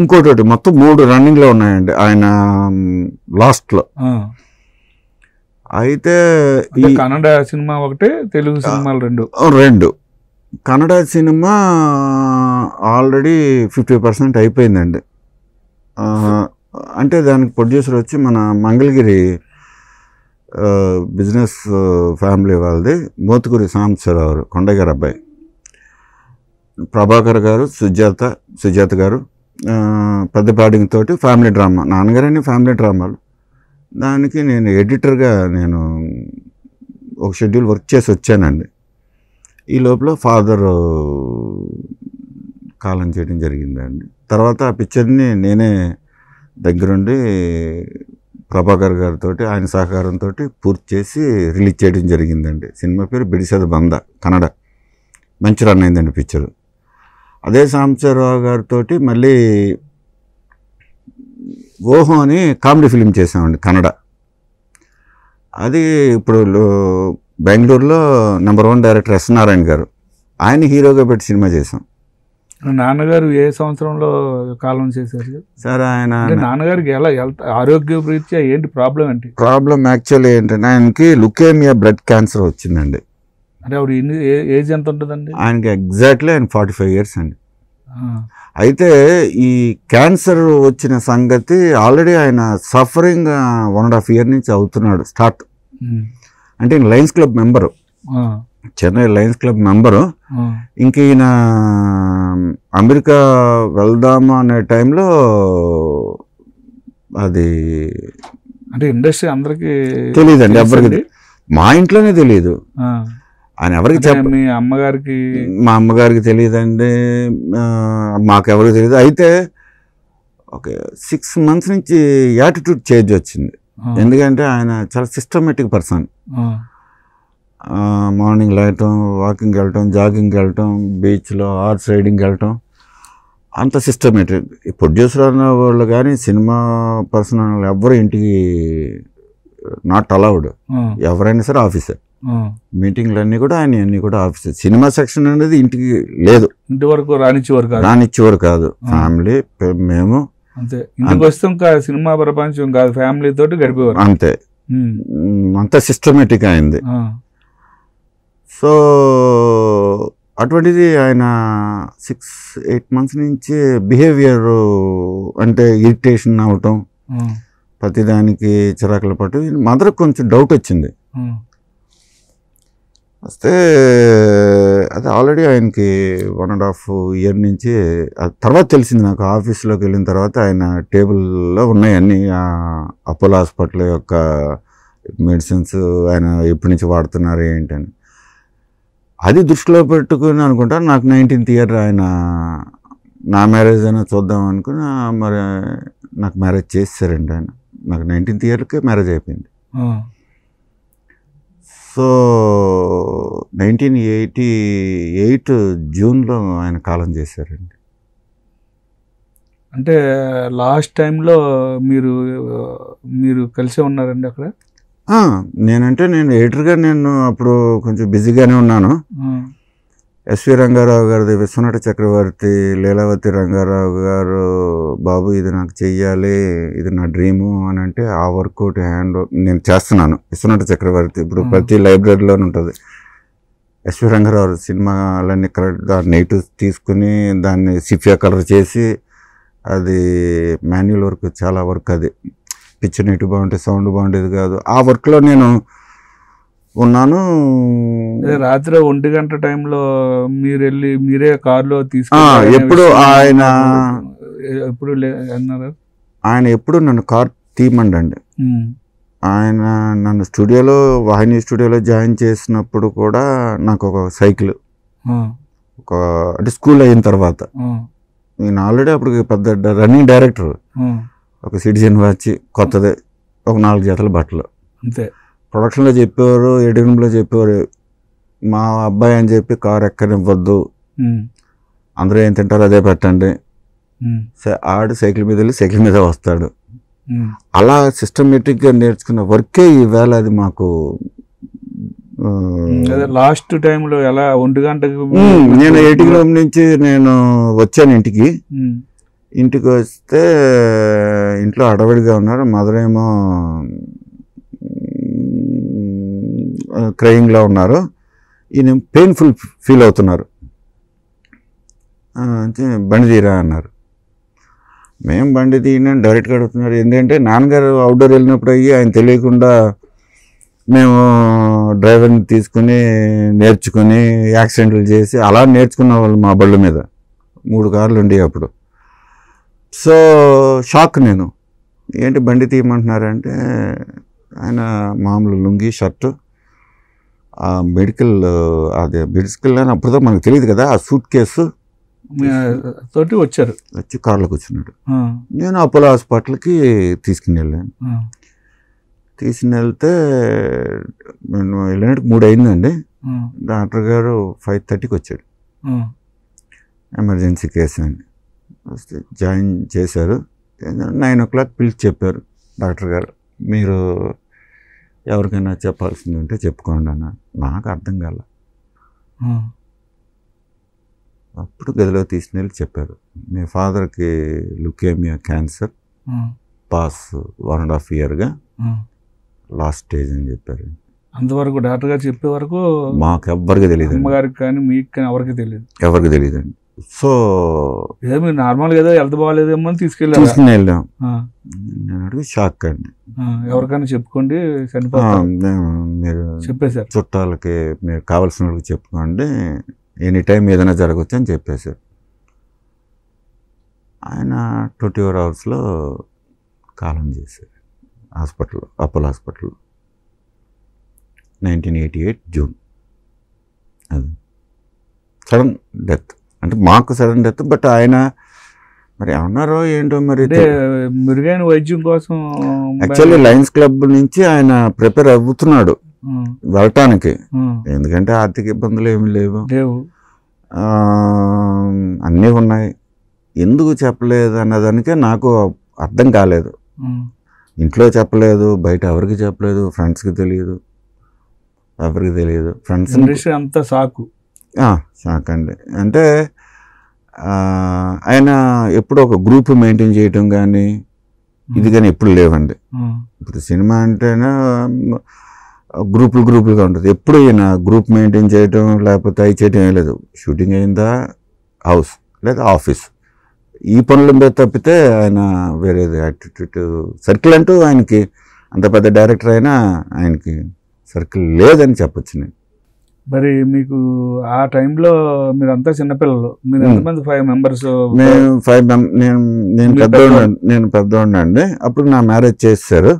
ఇంకోటి మొత్తం మూడు రన్నింగ్లో ఉన్నాయండి ఆయన లాస్ట్లో అయితే ఈ కన్నడ సినిమా ఒకటి తెలుగు సినిమాలు రెండు రెండు కన్నడ సినిమా ఆల్రెడీ ఫిఫ్టీ పర్సెంట్ అయిపోయిందండి అంటే దానికి ప్రొడ్యూసర్ వచ్చి మన మంగళగిరి బిజినెస్ ఫ్యామిలీ వాళ్ళది మోతుకూరి గారు కొండగారు అబ్బాయి ప్రభాకర్ గారు సుజాత సుజాత గారు పెద్ద తోటి ఫ్యామిలీ డ్రామా నాన్నగారని ఫ్యామిలీ డ్రామాలు దానికి నేను ఎడిటర్గా నేను ఒక షెడ్యూల్ వర్క్ చేసి వచ్చానండి ఈ లోపల ఫాదర్ కాలం చేయడం జరిగిందండి తర్వాత ఆ పిక్చర్ని నేనే దగ్గరుండి ప్రభాకర్ గారితో ఆయన సహకారంతో పూర్తి చేసి రిలీజ్ చేయడం జరిగిందండి సినిమా పేరు బిడిసద బంద కన్నడ మంచి రన్ అయిందండి పిక్చరు అదే సాంబశివరావు గారితో మళ్ళీ ఓహో అని కామెడీ ఫిలిం చేసామండి కన్నడ అది ఇప్పుడు బెంగళూరులో number one director S Narayana గారు ఆయన హీరోగా పెట్టి సినిమా చేసాం నాన్నగారు ఏ సంవత్సరంలో కాలం చేశారు సార్ ఆయన నాన్నగారికి ఎలా ఆరోగ్య రీత్యా ఏంటి ప్రాబ్లం ఏంటి ప్రాబ్లం యాక్చువల్లీ ఏంటంటే ఆయనకి లుకేమియా బ్లడ్ క్యాన్సర్ వచ్చిందండి అంటే ఆవిడ ఏజ్ ఎంత ఉంటుందండి ఆయనకి ఎగ్జాక్ట్లీ ఆయన ఫార్టీ ఫైవ్ ఇయర్స్ అండి అయితే ఈ క్యాన్సర్ వచ్చిన సంగతి ఆల్రెడీ ఆయన suffering one and half year నుంచి అవుతున్నాడు స్టార్ట్ అంటే Lions Club member Chennai Lions Club member ఇంక ఈయన అమెరికా వెళ్దామా అనే టైంలో అది అంటే ఇండస్ట్రీ అందరికీ అండి ఎవరికి మా ఇంట్లోనే తెలియదు అని ఎవరికి చెప్ప అమ్మగారికి మా అమ్మగారికి తెలియదండి మాకెవరికి తెలియదు అయితే ఒక సిక్స్ మంత్స్ నుంచి యాటిట్యూడ్ చేంజ్ వచ్చింది ఎందుకంటే ఆయన చాలా సిస్టమేటిక్ పర్సన్ మార్నింగ్ లేయటం వాకింగ్ వెళ్ళటం జాగింగ్ వెళ్ళటం బీచ్లో హార్స్ రైడింగ్ వెళ్ళటం అంత సిస్టమేటిక్ ప్రొడ్యూసర్ అన్న వాళ్ళు కానీ సినిమా పర్సన్ ఎవరు ఇంటికి నాట్ అలౌడ్ ఎవరైనా సరే ఆఫీసర్ మీటింగ్లన్నీ కూడా ఆయన అన్ని కూడా ఆఫీస్ సినిమా సెక్షన్ అనేది ఇంటికి లేదు ఇంటి వరకు రానిచ్చేవారు కాదు రానిచ్చేవారు కాదు ఫ్యామిలీ మేము అంతే ఇంటికి వస్తాం సినిమా ప్రపంచం కాదు ఫ్యామిలీ తోటి గడిపేవారు అంతే అంత సిస్టమేటిక్ అయింది సో అటువంటిది ఆయన సిక్స్ ఎయిట్ మంత్స్ నుంచి బిహేవియర్ అంటే ఇరిటేషన్ అవటం ప్రతిదానికి చిరాకులు పాటు మదర్ కొంచెం డౌట్ వచ్చింది వస్తే అది ఆల్రెడీ ఆయనకి వన్ అండ్ హాఫ్ ఇయర్ నుంచి తర్వాత తెలిసింది నాకు ఆఫీస్లోకి వెళ్ళిన తర్వాత ఆయన టేబుల్లో ఉన్నాయి అన్నీ అపోలో హాస్పిటల్ యొక్క మెడిసిన్స్ ఆయన ఎప్పటి నుంచి వాడుతున్నారు ఏంటని అది దృష్టిలో పెట్టుకుని అనుకుంటా నాకు నైన్టీన్త్ ఇయర్ ఆయన నా మ్యారేజ్ అయినా చూద్దాం అనుకుని మరి నాకు మ్యారేజ్ చేస్తారండి ఆయన నాకు నైన్టీన్త్ ఇయర్కే మ్యారేజ్ అయిపోయింది సో నైన్టీన్ ఎయిటీ ఎయిట్ జూన్లో ఆయన కాలం చేశారండి అంటే లాస్ట్ టైంలో మీరు మీరు కలిసే ఉన్నారండి అక్కడ నేనంటే నేను ఎడిటర్గా నేను అప్పుడు కొంచెం బిజీగానే ఉన్నాను ఎస్వి రంగారావు గారిది విశ్వనాథ చక్రవర్తి లీలావతి రంగారావు గారు బాబు ఇది నాకు చెయ్యాలి ఇది నా డ్రీము అని అంటే ఆ వర్కౌట్ హ్యాండ్ నేను చేస్తున్నాను విశ్వనాథ చక్రవర్తి ఇప్పుడు ప్రతి లైబ్రరీలోనే ఉంటుంది ఎస్వి రంగారావు సినిమాలన్నీ కరెక్ట్గా నెగిటివ్ తీసుకుని దాన్ని సిఫియా కలర్ చేసి అది మాన్యువల్ వర్క్ చాలా వర్క్ అది పిక్చర్ నెగిటివ్ బాగుంటే సౌండ్ బాగుండేది కాదు ఆ వర్క్లో నేను ఉన్నాను రాత్రి ఒంటి గంట టైంలో మీరు వెళ్ళి మీరే కారులో తీసుకు ఎప్పుడు ఆయన ఎప్పుడు అన్నారు ఆయన ఎప్పుడు నన్ను కార్ అండి ఆయన నన్ను స్టూడియోలో వాహిని స్టూడియోలో జాయిన్ చేసినప్పుడు కూడా నాకు ఒక సైకిల్ ఒక అంటే స్కూల్ అయిన తర్వాత నేను ఆల్రెడీ అప్పుడు పెద్ద రన్నింగ్ డైరెక్టర్ ఒక సిటిజన్ వచ్చి కొత్తది ఒక నాలుగు జతల బట్టలు అంతే ప్రొడక్షన్లో చెప్పేవారు రూమ్లో చెప్పేవారు మా అబ్బాయి అని చెప్పి కారు ఎక్కడివ్వద్దు అందరూ ఏం తింటారో అదే పెట్టండి ఆడు సైకిల్ మీద వెళ్ళి సైకిల్ మీద వస్తాడు అలా సిస్టమేటిక్గా నేర్చుకున్న వర్కే ఈవేళ అది మాకు లాస్ట్ టైంలో ఎలా ఒంటి నేను ఎయిటీ గ్రామ్ నుంచి నేను వచ్చాను ఇంటికి ఇంటికి వస్తే ఇంట్లో అడవిడిగా ఉన్నారు మదరేమో క్రయింగ్లో ఉన్నారు ఈయన పెయిన్ఫుల్ ఫీల్ అవుతున్నారు అంటే బండి తీరా అన్నారు మేము బండి తీయని డైరెక్ట్గా అడుగుతున్నారు ఎందుకంటే నాన్నగారు అవుట్డోర్ వెళ్ళినప్పుడు అయ్యి ఆయన తెలియకుండా మేము డ్రైవర్ని తీసుకుని నేర్చుకుని యాక్సిడెంట్లు చేసి అలా నేర్చుకున్న వాళ్ళు మా బళ్ళు మీద మూడు కార్లు ఉండే అప్పుడు సో షాక్ నేను ఏంటి బండి తీయమంటున్నారంటే ఆయన మామూలు లుంగి షర్టు ఆ మెడికల్ అది మెడికల్ అని అప్పుడు మనకు తెలియదు కదా ఆ సూట్ కేసు తోటి వచ్చారు వచ్చి కార్లోకి వచ్చినాడు నేను అపోలో హాస్పిటల్కి తీసుకుని వెళ్ళాను తీసుకుని వెళ్తే నేను వెళ్ళినట్టు మూడు అయిందండి డాక్టర్ గారు ఫైవ్ థర్టీకి వచ్చాడు ఎమర్జెన్సీ కేసు అని వస్తే జాయిన్ చేశారు నైన్ ఓ క్లాక్ పిలిచి చెప్పారు డాక్టర్ గారు మీరు ఎవరికైనా చెప్పాల్సింది ఉంటే చెప్పుకోండి అన్నారు నాకు అర్థం కాల అప్పుడు గదిలో తీసుకుని వెళ్ళి చెప్పారు మీ ఫాదర్కి leukaemia cancer pass one and half ఇయర్గా లాస్ట్ స్టేజ్ అని చెప్పారు అంతవరకు డాక్టర్ గారు చెప్పే వరకు మాకు ఎవ్వరికి తెలియదు అమ్మగారికి కానీ మీకు కానీ ఎవరికి తెలియదు ఎవరికి తెలియదు అండి సో ఏదో మీరు నార్మల్ ఏదో హెల్త్ బాగాలేదేమో అని తీసుకెళ్ళి తీసుకుని నేను అడిగి షాక్ అండి ఎవరికైనా చెప్పుకోండి మీరు చెప్పేశారు చుట్టాలకి మీరు కావాల్సిన వాళ్ళకి చెప్పుకోండి ఎనీ టైం ఏదైనా జరగవచ్చు అని చెప్పేశారు ఆయన ట్వంటీ ఫోర్ అవర్స్లో కాలం చేశారు hospital Apollo hospital nineteen eighty eight June అది సడన్ డెత్ అంటే మాకు సడన్ డెత్ బట్ ఆయన మరి ఏమన్నారో ఏంటో మరి మెరుగైన వైద్యం కోసం యాక్చువల్లీ లయన్స్ క్లబ్ నుంచి ఆయన ప్రిపేర్ అవుతున్నాడు వెళ్ళటానికి ఎందుకంటే ఆర్థిక ఇబ్బందులు ఏమి లేవు అన్నీ ఉన్నాయి ఎందుకు చెప్పలేదు అన్నదానికే నాకు అర్థం కాలేదు ఇంట్లో చెప్పలేదు బయట ఎవరికి చెప్పలేదు ఫ్రెండ్స్కి తెలియదు ఎవరికి తెలియదు ఫ్రెండ్స్ అంత సాకు షాక్ అండి అంటే ఆయన ఎప్పుడో ఒక గ్రూప్ మెయింటైన్ చేయటం కానీ ఇది కానీ ఎప్పుడు లేవండి ఇప్పుడు సినిమా అంటేనా గ్రూపులు గ్రూపులుగా ఉంటుంది ఎప్పుడు ఈయన గ్రూప్ మెయింటైన్ చేయటం లేకపోతే అవి చేయటం ఏం లేదు షూటింగ్ అయిందా హౌస్ లేదా ఆఫీస్ ఈ పనుల మీద తప్పితే ఆయన వేరేది యాటిట్యూడ్ సర్కిల్ అంటూ ఆయనకి అంత పెద్ద డైరెక్టర్ అయినా ఆయనకి సర్కిల్ లేదని చెప్పచ్చు నేను మరి మీకు ఆ టైంలో మీరు అంతా చిన్నపిల్లలు మీరు ఎంతమంది ఫైవ్ మెంబర్స్ మేము ఫైవ్ నేను నేను పెద్దవాడిని నేను పెద్దవాడిని అండి అప్పుడు నా మ్యారేజ్ చేశారు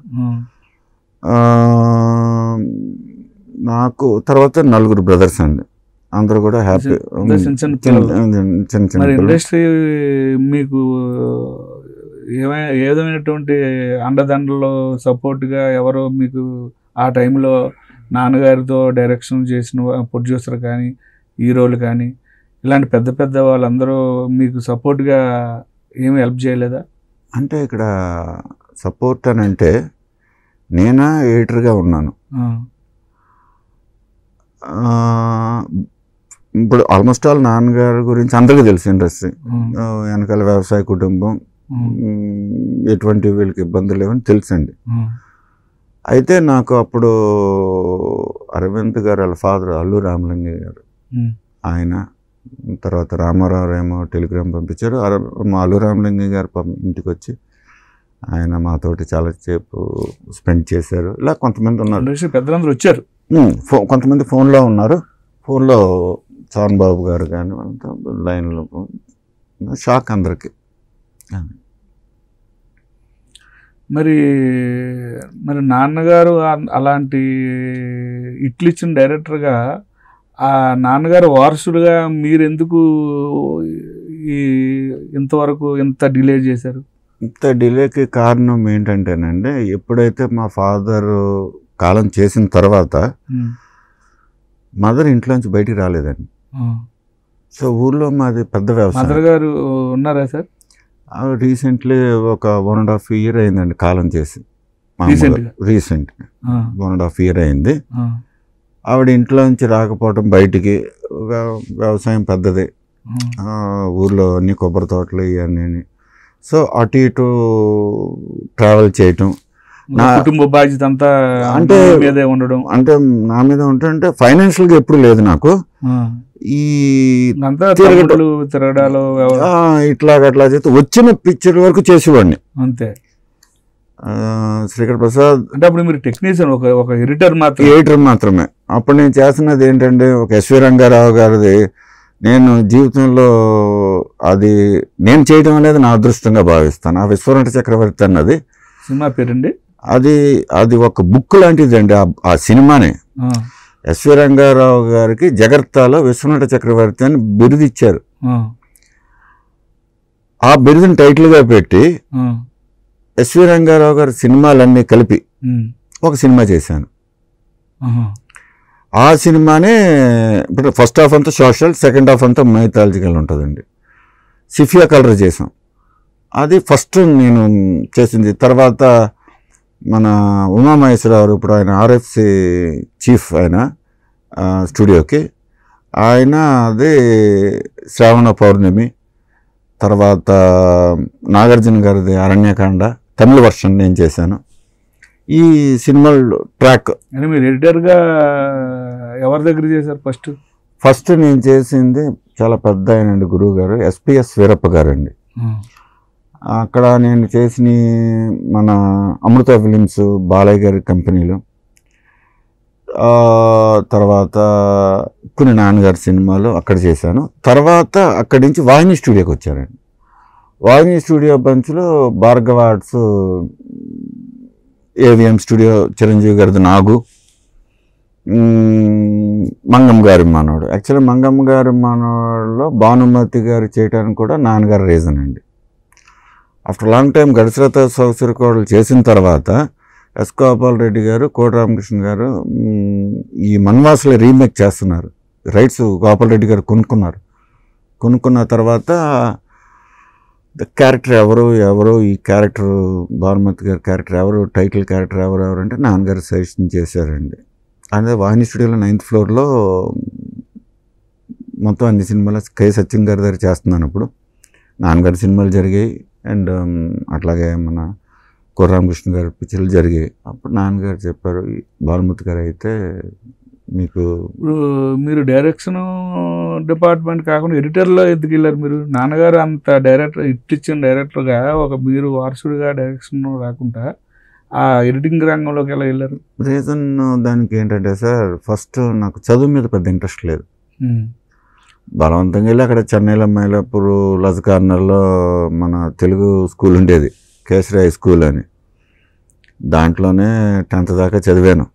నాకు తర్వాత నలుగురు బ్రదర్స్ అండి అందరూ కూడా హ్యాపీ చిన్న చిన్న ఇండస్ట్రీ మీకు ఏమైనా ఏదైనటువంటి అండదండలో సపోర్ట్గా ఎవరు మీకు ఆ టైంలో నాన్నగారితో డైరెక్షన్ చేసిన ప్రొడ్యూసర్ కానీ హీరోలు కానీ ఇలాంటి పెద్ద పెద్ద వాళ్ళందరూ మీకు సపోర్ట్గా ఏమి హెల్ప్ చేయలేదా అంటే ఇక్కడ సపోర్ట్ అని అంటే నేనా ఎడిటర్గా ఉన్నాను ఇప్పుడు ఆల్మోస్ట్ ఆల్ నాన్నగారి గురించి అందరికీ తెలుసు ఇండస్ట్రీ వెనకాల వ్యవసాయ కుటుంబం ఎటువంటి వీళ్ళకి ఇబ్బందులు లేవని తెలుసండి అయితే నాకు అప్పుడు అరవింద్ గారు వాళ్ళ ఫాదర్ అల్లు రామలింగి గారు ఆయన తర్వాత రామారావు ఏమో టెలిగ్రామ్ పంపించారు మా అల్లు రామలింగ గారు ఇంటికి వచ్చి ఆయన మాతోటి చాలా సేపు స్పెండ్ చేశారు ఇలా కొంతమంది ఉన్నారు పెద్దలందరూ వచ్చారు ఫో కొంతమంది ఫోన్లో ఉన్నారు ఫోన్లో చాన్ బాబు గారు కానీ అంతా లైన్లో షాక్ అందరికీ మరి మరి నాన్నగారు అలాంటి ఇట్లిచ్చిన డైరెక్టర్గా ఆ నాన్నగారు వారసుడుగా మీరెందుకు ఈ ఇంతవరకు ఇంత డిలే చేశారు ఇంత డిలేకి కారణం ఏంటంటేనండి ఎప్పుడైతే మా ఫాదర్ కాలం చేసిన తర్వాత మదర్ ఇంట్లోంచి బయటికి రాలేదండి సో ఊర్లో మాది పెద్ద వ్యవసాయం మదర్ గారు ఉన్నారా సార్ రీసెంట్లీ ఒక వన్ అండ్ హాఫ్ ఇయర్ అయిందండి కాలం చేసి recent one and half year అయింది ఆవిడ ఇంట్లో నుంచి రాకపోవటం బయటికి వ్యవసాయం పెద్దది ఊర్లో అన్ని కొబ్బరి తోటలు ఇవన్నీ సో అటు ఇటు ట్రావెల్ చేయటం నా కుటుంబ బాధ్యత అంతా అంటే మీదే ఉండడం అంటే నా మీద ఉంటే ఫైనాన్షియల్ గా ఎప్పుడు లేదు నాకు ఈ తిరగడాలు ఇట్లా అట్లా చేస్తే వచ్చిన పిక్చర్ వరకు చేసేవాడిని అంతే శ్రీకర్ ప్రసాద్ అంటే అప్పుడు మీరు టెక్నీషియన్ ఒక ఒక ఎడిటర్ మాత్రమే ఎడిటర్ మాత్రమే అప్పుడు నేను చేస్తున్నది ఏంటంటే ఒక ఎస్వి రంగారావు గారిది నేను జీవితంలో అది నేను చేయడం అనేది నా అదృష్టంగా భావిస్తాను ఆ విశ్వరంట చక్రవర్తి అన్నది సినిమా పేరండి అది అది ఒక బుక్ లాంటిది అండి ఆ సినిమానే ఎస్వి రంగారావు గారికి జగర్తాలో విశ్వనాథ చక్రవర్తి అని బిరుదు ఇచ్చారు ఆ బిరుదుని టైటిల్గా పెట్టి ఎస్వి రంగారావు గారి సినిమాలన్నీ కలిపి ఒక సినిమా చేశాను ఆ సినిమానే ఇప్పుడు ఫస్ట్ హాఫ్ అంతా సోషల్ సెకండ్ హాఫ్ అంతా మైథాలజికల్ ఉంటుందండి సిఫియా కలర్ చేసాం అది ఫస్ట్ నేను చేసింది తర్వాత మన ఉమామహేశ్వరరావు ఇప్పుడు ఆయన ఆర్ఎఫ్సి చీఫ్ ఆయన స్టూడియోకి ఆయన అది శ్రావణ పౌర్ణమి తర్వాత నాగార్జున గారిది అరణ్యకాండ తమిళ వర్షన్ నేను చేశాను ఈ సినిమాలు ట్రాక్ అని మీరు ఎడిటర్గా ఎవరి దగ్గర చేశారు ఫస్ట్ ఫస్ట్ నేను చేసింది చాలా పెద్ద ఆయనండి గురువు గారు ఎస్పిఎస్ వీరప్ప గారండి అక్కడ నేను చేసిన మన అమృత ఫిలిమ్స్ బాలయ్య గారి కంపెనీలో తర్వాత కొన్ని నాన్నగారి సినిమాలు అక్కడ చేశాను తర్వాత అక్కడి నుంచి వాహిని స్టూడియోకి వచ్చానండి వాహిని స్టూడియో బంచ్లో Bhargava arts AVM studio Chiranjeevi గారిది నాగు మంగమ్మ గారి మానవాడు యాక్చువల్లీ మంగమ్మ గారి మానవాడులో భానుమతి గారు చేయడానికి కూడా నాన్నగారు రీజన్ అండి ఆఫ్టర్ లాంగ్ టైం గడిచిరత సంవత్సరకోడలు చేసిన తర్వాత ఎస్ గోపాల్ రెడ్డి గారు రామకృష్ణ గారు ఈ మన్వాసులు రీమేక్ చేస్తున్నారు రైట్స్ గోపాల్ రెడ్డి గారు కొనుక్కున్నారు కొనుక్కున్న తర్వాత క్యారెక్టర్ ఎవరు ఎవరు ఈ క్యారెక్టర్ భానుమతి గారి క్యారెక్టర్ ఎవరు టైటిల్ క్యారెక్టర్ ఎవరు ఎవరు అంటే నాన్నగారు సజెషన్ చేశారండి అదే వాహిని స్టూడియోలో నైన్త్ ఫ్లోర్లో మొత్తం అన్ని సినిమాలు కే సత్యం గారి దగ్గర చేస్తున్నాను ఇప్పుడు నాన్నగారి సినిమాలు జరిగాయి అండ్ అట్లాగే మన కుర్రామకృష్ణ గారి పిక్చర్లు జరిగాయి అప్పుడు నాన్నగారు చెప్పారు భానుమతి గారు అయితే మీకు ఇప్పుడు మీరు డైరెక్షన్ డిపార్ట్మెంట్ కాకుండా ఎడిటర్లో ఎందుకు వెళ్ళారు మీరు నాన్నగారు అంత డైరెక్టర్ ఇట్టిచ్చిన డైరెక్టర్గా ఒక మీరు వారసుడిగా డైరెక్షన్ రాకుండా ఆ ఎడిటింగ్ రంగంలోకి ఎలా వెళ్ళారు రీజన్ దానికి ఏంటంటే సార్ ఫస్ట్ నాకు చదువు మీద పెద్ద ఇంట్రెస్ట్ లేదు బలవంతంగా వెళ్ళి అక్కడ చెన్నైలో మైలాపూర్ లజ్ కార్నర్లో మన తెలుగు స్కూల్ ఉండేది కేసరి హై స్కూల్ అని దాంట్లోనే టెన్త్ దాకా చదివాను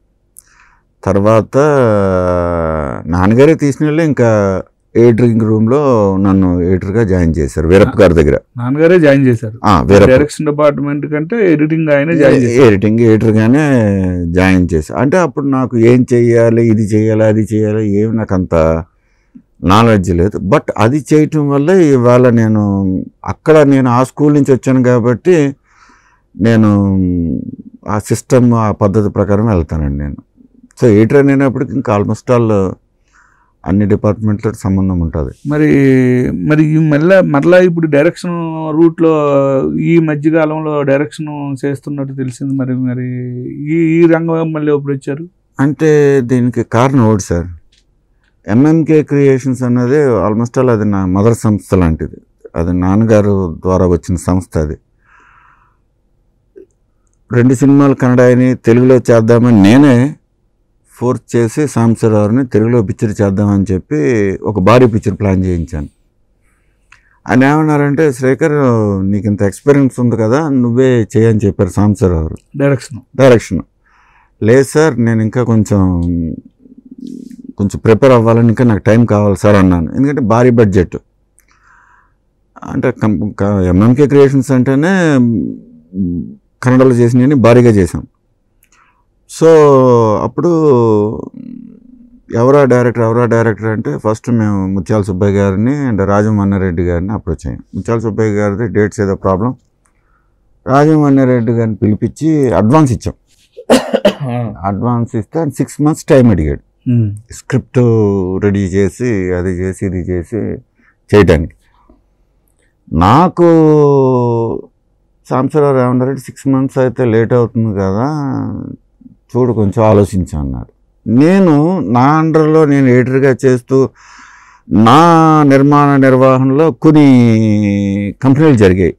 తర్వాత నాన్నగారే తీసిన వెళ్ళి ఇంకా ఎయిటరింగ్ రూమ్లో నన్ను ఎడిటర్గా జాయిన్ చేశారు వీరప్ప గారి దగ్గర నాన్నగారే జాయిన్ చేశారు డైరెక్షన్ డిపార్ట్మెంట్ కంటే ఎడిటింగ్ ఆయన ఎడిటింగ్ ఎడిటర్గానే జాయిన్ చేశారు అంటే అప్పుడు నాకు ఏం చేయాలి ఇది చేయాలి అది చేయాలి ఏమి నాకు అంత నాలెడ్జ్ లేదు బట్ అది చేయటం వల్ల ఇవాళ నేను అక్కడ నేను ఆ స్కూల్ నుంచి వచ్చాను కాబట్టి నేను ఆ సిస్టమ్ ఆ పద్ధతి ప్రకారం వెళ్తానండి నేను సో ఏ ట్రైన్ అయినప్పటికీ ఇంకా ఆల్మోస్ట్ ఆల్ అన్ని డిపార్ట్మెంట్లతో సంబంధం ఉంటుంది మరి మరి మళ్ళీ మరలా ఇప్పుడు డైరెక్షన్ రూట్లో ఈ మధ్యకాలంలో డైరెక్షన్ చేస్తున్నట్టు తెలిసింది మరి మరి ఈ ఈ రంగం మళ్ళీ ఎప్పుడు వచ్చారు అంటే దీనికి కారణం ఒకటి సార్ ఎంఎంకే క్రియేషన్స్ అన్నది ఆల్మోస్ట్ ఆల్ అది నా మదర్ సంస్థ లాంటిది అది నాన్నగారు ద్వారా వచ్చిన సంస్థ అది రెండు సినిమాలు కన్నడ అని తెలుగులో చేద్దామని నేనే ఫోర్స్ చేసి గారిని తెలుగులో పిక్చర్ చేద్దామని చెప్పి ఒక భారీ పిక్చర్ ప్లాన్ చేయించాను ఆయన ఏమన్నారంటే శ్రీకర్ నీకు ఇంత ఎక్స్పీరియన్స్ ఉంది కదా నువ్వే చేయని చెప్పారు గారు డైరెక్షన్ డైరెక్షన్ లేదు సార్ నేను ఇంకా కొంచెం కొంచెం ప్రిపేర్ అవ్వాలని ఇంకా నాకు టైం కావాలి సార్ అన్నాను ఎందుకంటే భారీ బడ్జెట్ అంటే ఎంఎంకే క్రియేషన్స్ అంటేనే కన్నడలో చేసినవి భారీగా చేసాం సో అప్పుడు ఎవరా డైరెక్టర్ ఎవరా డైరెక్టర్ అంటే ఫస్ట్ మేము ముత్యాల సుబ్బయ్య గారిని అండ్ రాజమన్నారెడ్డి గారిని అప్రోచ్ అయ్యాం ముత్యాల సుబ్బయ్య గారిది డేట్స్ ఏదో ప్రాబ్లం రాజమన్నారెడ్డి గారిని పిలిపించి అడ్వాన్స్ ఇచ్చాం *coughs* అడ్వాన్స్ ఇస్తే సిక్స్ మంత్స్ టైం అడిగాడు స్క్రిప్ట్ రెడీ చేసి అది చేసి ఇది చేసి చేయటానికి నాకు సాంబశివరావు రేవంత్ సిక్స్ మంత్స్ అయితే లేట్ అవుతుంది కదా చూడు కొంచెం ఆలోచించు అన్నారు నేను నా అండర్లో నేను ఎడిటర్గా చేస్తూ నా నిర్మాణ నిర్వహణలో కొన్ని కంపెనీలు జరిగాయి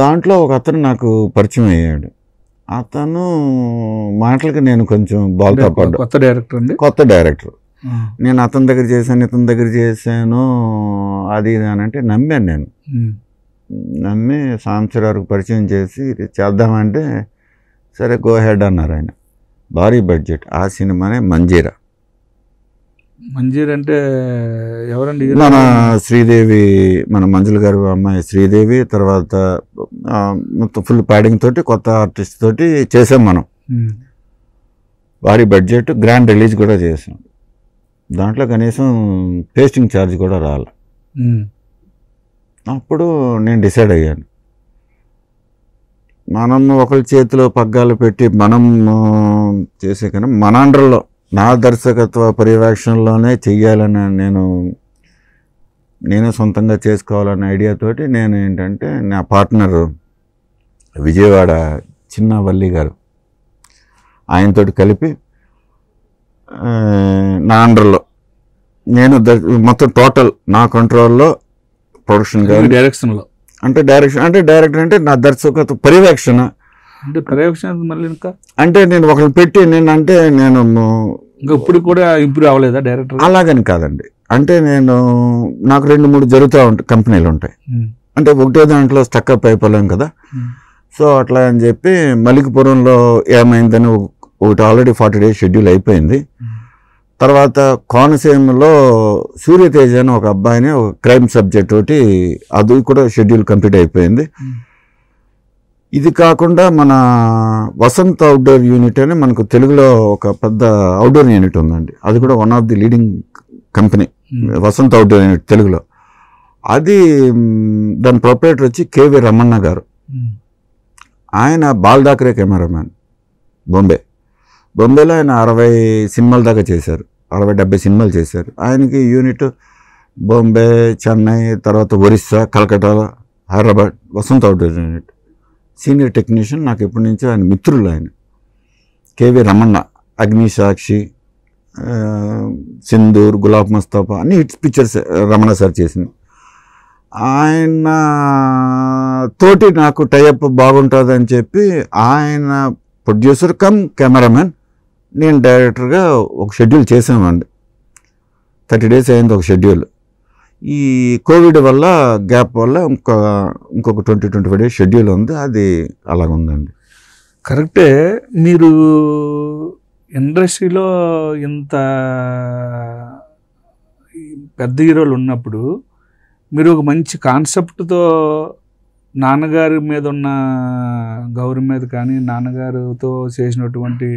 దాంట్లో ఒక అతను నాకు పరిచయం అయ్యాడు అతను మాటలకి నేను కొంచెం బాల్తో కొత్త డైరెక్టర్ అండి కొత్త డైరెక్టర్ నేను అతని దగ్గర చేశాను ఇతని దగ్గర చేశాను అది ఇది అని అంటే నమ్మాను నేను నమ్మి సాంసరావుకు పరిచయం చేసి చేద్దామంటే సరే గోహెడ్ అన్నారు ఆయన భారీ బడ్జెట్ ఆ సినిమానే మంజీరా మంజీర్ అంటే ఎవరండి మన శ్రీదేవి మన మంజుల గారి అమ్మాయి శ్రీదేవి తర్వాత మొత్తం ఫుల్ ప్యాడింగ్ తోటి కొత్త ఆర్టిస్ట్ తోటి చేసాం మనం వారి బడ్జెట్ గ్రాండ్ రిలీజ్ కూడా చేసాం దాంట్లో కనీసం పేస్టింగ్ ఛార్జ్ కూడా రాల అప్పుడు నేను డిసైడ్ అయ్యాను మనం ఒకరి చేతిలో పగ్గాలు పెట్టి మనం చేసే కన్నా మన అండర్లో నా దర్శకత్వ పర్యవేక్షణలోనే చెయ్యాలని నేను నేనే సొంతంగా చేసుకోవాలనే ఐడియాతోటి నేను ఏంటంటే నా పార్ట్నరు విజయవాడ చిన్న వల్లి గారు ఆయనతో కలిపి నా అండర్లో నేను మొత్తం టోటల్ నా కంట్రోల్లో ప్రొడక్షన్ డైరెక్షన్లో అంటే డైరెక్షన్ అంటే డైరెక్టర్ అంటే నా దర్శకత్వ పర్యవేక్షణ అంటే ప్రయోగశాల మళ్ళీ ఇంకా అంటే నేను ఒకరిని పెట్టి నేను అంటే నేను ఇంకా ఇప్పుడు కూడా ఇంప్రూవ్ అవ్వలేదా డైరెక్టర్ అలాగని కాదండి అంటే నేను నాకు రెండు మూడు జరుగుతూ ఉంటాయి కంపెనీలు ఉంటాయి అంటే ఒకటే దాంట్లో స్టక్ అప్ అయిపోలేం కదా సో అట్లా అని చెప్పి మలికిపురంలో ఏమైందని ఒకటి ఆల్రెడీ ఫార్టీ డేస్ షెడ్యూల్ అయిపోయింది తర్వాత కోనసీమలో సూర్యతేజ అని ఒక అబ్బాయిని ఒక క్రైమ్ సబ్జెక్ట్ ఒకటి అది కూడా షెడ్యూల్ కంప్లీట్ అయిపోయింది ఇది కాకుండా మన వసంత్ అవుట్డోర్ యూనిట్ అని మనకు తెలుగులో ఒక పెద్ద అవుట్డోర్ యూనిట్ ఉందండి అది కూడా one of the leading company Vasanth outdoor unit తెలుగులో అది దాని ప్రొపరేటర్ వచ్చి కేవీ రమణ గారు hmm. ఆయన బాల్దాకరే కెమెరామ్యాన్ బొంబే బొంబేలో ఆయన అరవై సినిమాల దాకా చేశారు అరవై డెబ్బై సినిమాలు చేశారు ఆయనకి యూనిట్ బొంబే చెన్నై తర్వాత Orissa Calcutta Hyderabad Vasanth outdoor unit senior technician నాకు ఎప్పటి నుంచో ఆయన మిత్రులు ఆయన కేవీ రమణ అగ్ని సాక్షి సింధూర్ గులాబ్ మస్తాఫా అన్ని హిట్స్ పిక్చర్స్ రమణ సార్ చేసిన ఆయన తోటి నాకు టైఅప్ బాగుంటుంది అని చెప్పి ఆయన ప్రొడ్యూసర్ కమ్ కెమెరామెన్ నేను డైరెక్టర్గా ఒక షెడ్యూల్ చేసామండి థర్టీ డేస్ అయింది ఒక షెడ్యూల్ ఈ కోవిడ్ వల్ల గ్యాప్ వల్ల ఇంకొక ఇంకొక twenty twenty five days schedule ఉంది అది అలాగ ఉందండి కరెక్టే మీరు ఇండస్ట్రీలో ఇంత పెద్ద హీరోలు ఉన్నప్పుడు మీరు ఒక మంచి కాన్సెప్ట్తో నాన్నగారి మీద ఉన్న గౌరవం మీద కానీ నాన్నగారితో చేసినటువంటి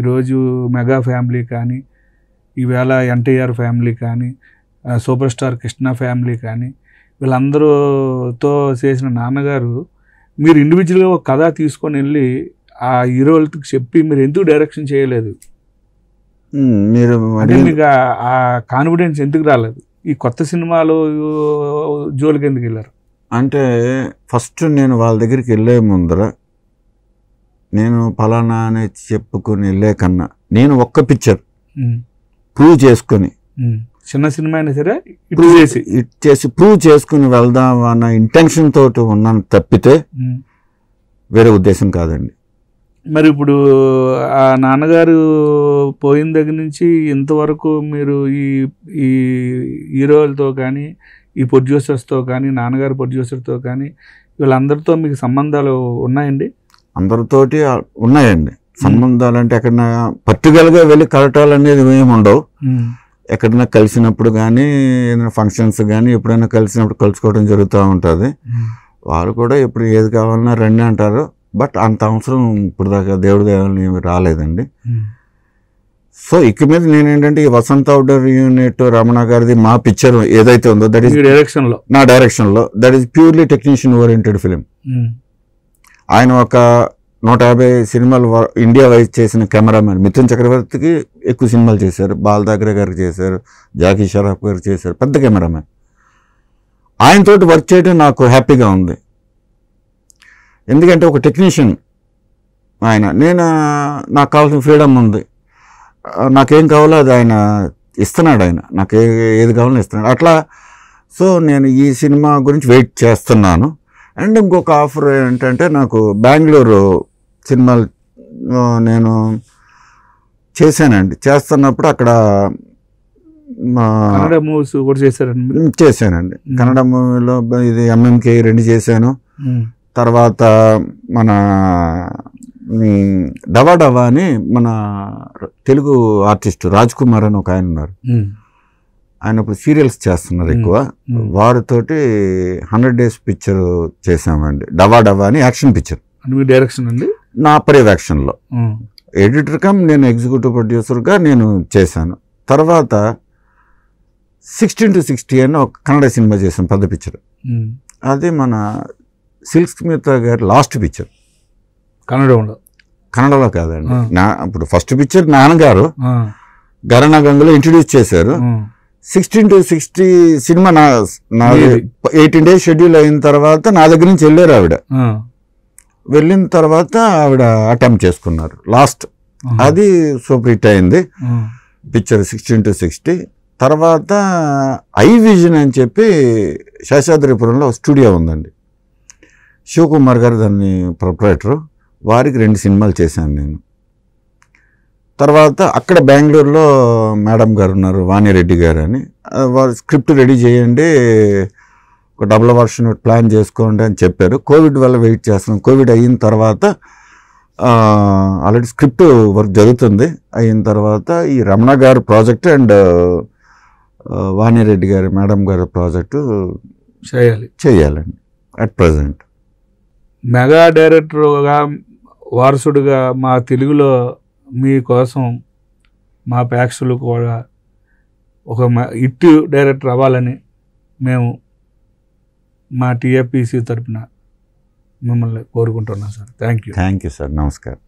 ఈరోజు మెగా ఫ్యామిలీ కానీ ఈవేళ ఎన్టీఆర్ ఫ్యామిలీ కానీ సూపర్ స్టార్ కృష్ణ ఫ్యామిలీ కానీ వీళ్ళందరూతో చేసిన నాన్నగారు మీరు ఇండివిజువల్గా ఒక కథ తీసుకొని వెళ్ళి ఆ హీరోలకి చెప్పి మీరు ఎందుకు డైరెక్షన్ చేయలేదు మీరు మీకు ఆ కాన్ఫిడెన్స్ ఎందుకు రాలేదు ఈ కొత్త సినిమాలు జోలికి ఎందుకు వెళ్ళారు అంటే ఫస్ట్ నేను వాళ్ళ దగ్గరికి వెళ్ళే ముందర నేను ఫలానా అని చెప్పుకుని వెళ్ళే కన్నా నేను ఒక్క పిక్చర్ ప్రూవ్ చేసుకొని చిన్న సినిమా అయినా సరే ప్రూవ్ చేసి ఇట్ చేసి ప్రూవ్ చేసుకుని వెళ్దాం అన్న ఇంటెన్షన్ తోటి ఉన్నాను తప్పితే వేరే ఉద్దేశం కాదండి మరి ఇప్పుడు ఆ నాన్నగారు పోయిన దగ్గర నుంచి ఇంతవరకు మీరు ఈ ఈ హీరోలతో కానీ ఈ ప్రొడ్యూసర్స్తో కానీ నాన్నగారు ప్రొడ్యూసర్తో కానీ వీళ్ళందరితో మీకు సంబంధాలు ఉన్నాయండి అందరితోటి ఉన్నాయండి సంబంధాలు అంటే ఎక్కడ పర్టికులర్గా వెళ్ళి కలటాలు అనేది ఏమి ఉండవు ఎక్కడైనా కలిసినప్పుడు కానీ ఏదైనా ఫంక్షన్స్ కానీ ఎప్పుడైనా కలిసినప్పుడు కలుసుకోవడం జరుగుతూ ఉంటుంది వారు కూడా ఇప్పుడు ఏది కావాలన్నా రండి అంటారు బట్ అంత అవసరం ఇప్పుడు దాకా దేవుడి దేవాలని రాలేదండి సో ఇక మీద నేను ఏంటంటే ఈ వసంత అవుట్డోర్ యూనిట్ రమణ గారిది మా పిక్చర్ ఏదైతే ఉందో దట్ ఈస్ డైరెక్షన్లో నా డైరెక్షన్లో that is purely technician oriented film ఆయన ఒక నూట యాభై సినిమాలు ఇండియా వైజ్ చేసిన కెమెరామెన్ మిథున్ చక్రవర్తికి ఎక్కువ సినిమాలు చేశారు బాల్ దాగ్రే గారికి చేశారు జాకీ షరాఫ్ గారు చేశారు పెద్ద కెమెరామెన్ ఆయనతోటి వర్క్ చేయడం నాకు హ్యాపీగా ఉంది ఎందుకంటే ఒక టెక్నీషియన్ ఆయన నేను నాకు కావాల్సిన ఫ్రీడమ్ ఉంది నాకేం కావాలో అది ఆయన ఇస్తున్నాడు ఆయన నాకు ఏది కావాలో ఇస్తున్నాడు అట్లా సో నేను ఈ సినిమా గురించి వెయిట్ చేస్తున్నాను అండ్ ఇంకొక ఆఫర్ ఏంటంటే నాకు బెంగళూరు సినిమాలు నేను చేశానండి చేస్తున్నప్పుడు అక్కడ మూవీస్ కూడా చేశానండి కన్నడ మూవీలో ఇది ఎంఎంకే రెండు చేశాను తర్వాత మన డవా డవా అని మన తెలుగు ఆర్టిస్ట్ రాజ్ కుమార్ అని ఒక ఆయన ఉన్నారు ఆయన ఇప్పుడు సీరియల్స్ చేస్తున్నారు ఎక్కువ వారితోటి హండ్రెడ్ డేస్ పిక్చర్ చేసామండి డవా డవా అని యాక్షన్ పిక్చర్ డైరెక్షన్ అండి నా పర్యవేక్షణలో ఎడిటర్ కమ్ నేను ఎగ్జిక్యూటివ్ ప్రొడ్యూసర్గా నేను చేశాను తర్వాత సిక్స్టీన్ టు సిక్స్టీ అని ఒక కన్నడ సినిమా చేశాను పెద్ద పిక్చర్ అది మన సిల్క్ స్మిత గారి లాస్ట్ పిక్చర్ కన్నడ కన్నడలో కాదండి నా ఇప్పుడు ఫస్ట్ పిక్చర్ నాన్నగారు గరణ గంగలో ఇంట్రడ్యూస్ చేశారు సిక్స్టీన్ టు సిక్స్టీ సినిమా నా నా ఎయిటీన్ డేస్ షెడ్యూల్ అయిన తర్వాత నా దగ్గర నుంచి వెళ్ళారు ఆవిడ వెళ్ళిన తర్వాత ఆవిడ అటెంప్ట్ చేసుకున్నారు లాస్ట్ అది సూపర్ హిట్ అయింది పిక్చర్ సిక్స్టీన్ టు సిక్స్టీ తర్వాత ఐ విజన్ అని చెప్పి శేషాద్రిపురంలో స్టూడియో ఉందండి శివకుమార్ గారు దాన్ని ప్రొపరేటరు వారికి రెండు సినిమాలు చేశాను నేను తర్వాత అక్కడ బెంగళూరులో మేడం గారు ఉన్నారు వాణిరెడ్డి గారు అని వారు స్క్రిప్ట్ రెడీ చేయండి ఒక డబుల్ వర్షన్ ప్లాన్ చేసుకోండి అని చెప్పారు కోవిడ్ వల్ల వెయిట్ చేస్తున్నాం కోవిడ్ అయిన తర్వాత ఆల్రెడీ స్క్రిప్ట్ వర్క్ జరుగుతుంది అయిన తర్వాత ఈ రమణ గారు ప్రాజెక్ట్ అండ్ వాణిరెడ్డి గారి మేడం గారి ప్రాజెక్టు చేయాలి చేయాలండి అట్ ప్రజెంట్ మెగా డైరెక్టర్గా వారసుడిగా మా తెలుగులో మీకోసం మా ప్యాక్స్లు కూడా ఒక ఇట్టు డైరెక్టర్ అవ్వాలని మేము మా టీఏపీసీ తరఫున మిమ్మల్ని కోరుకుంటున్నాను sir thank you thank you sir నమస్కారం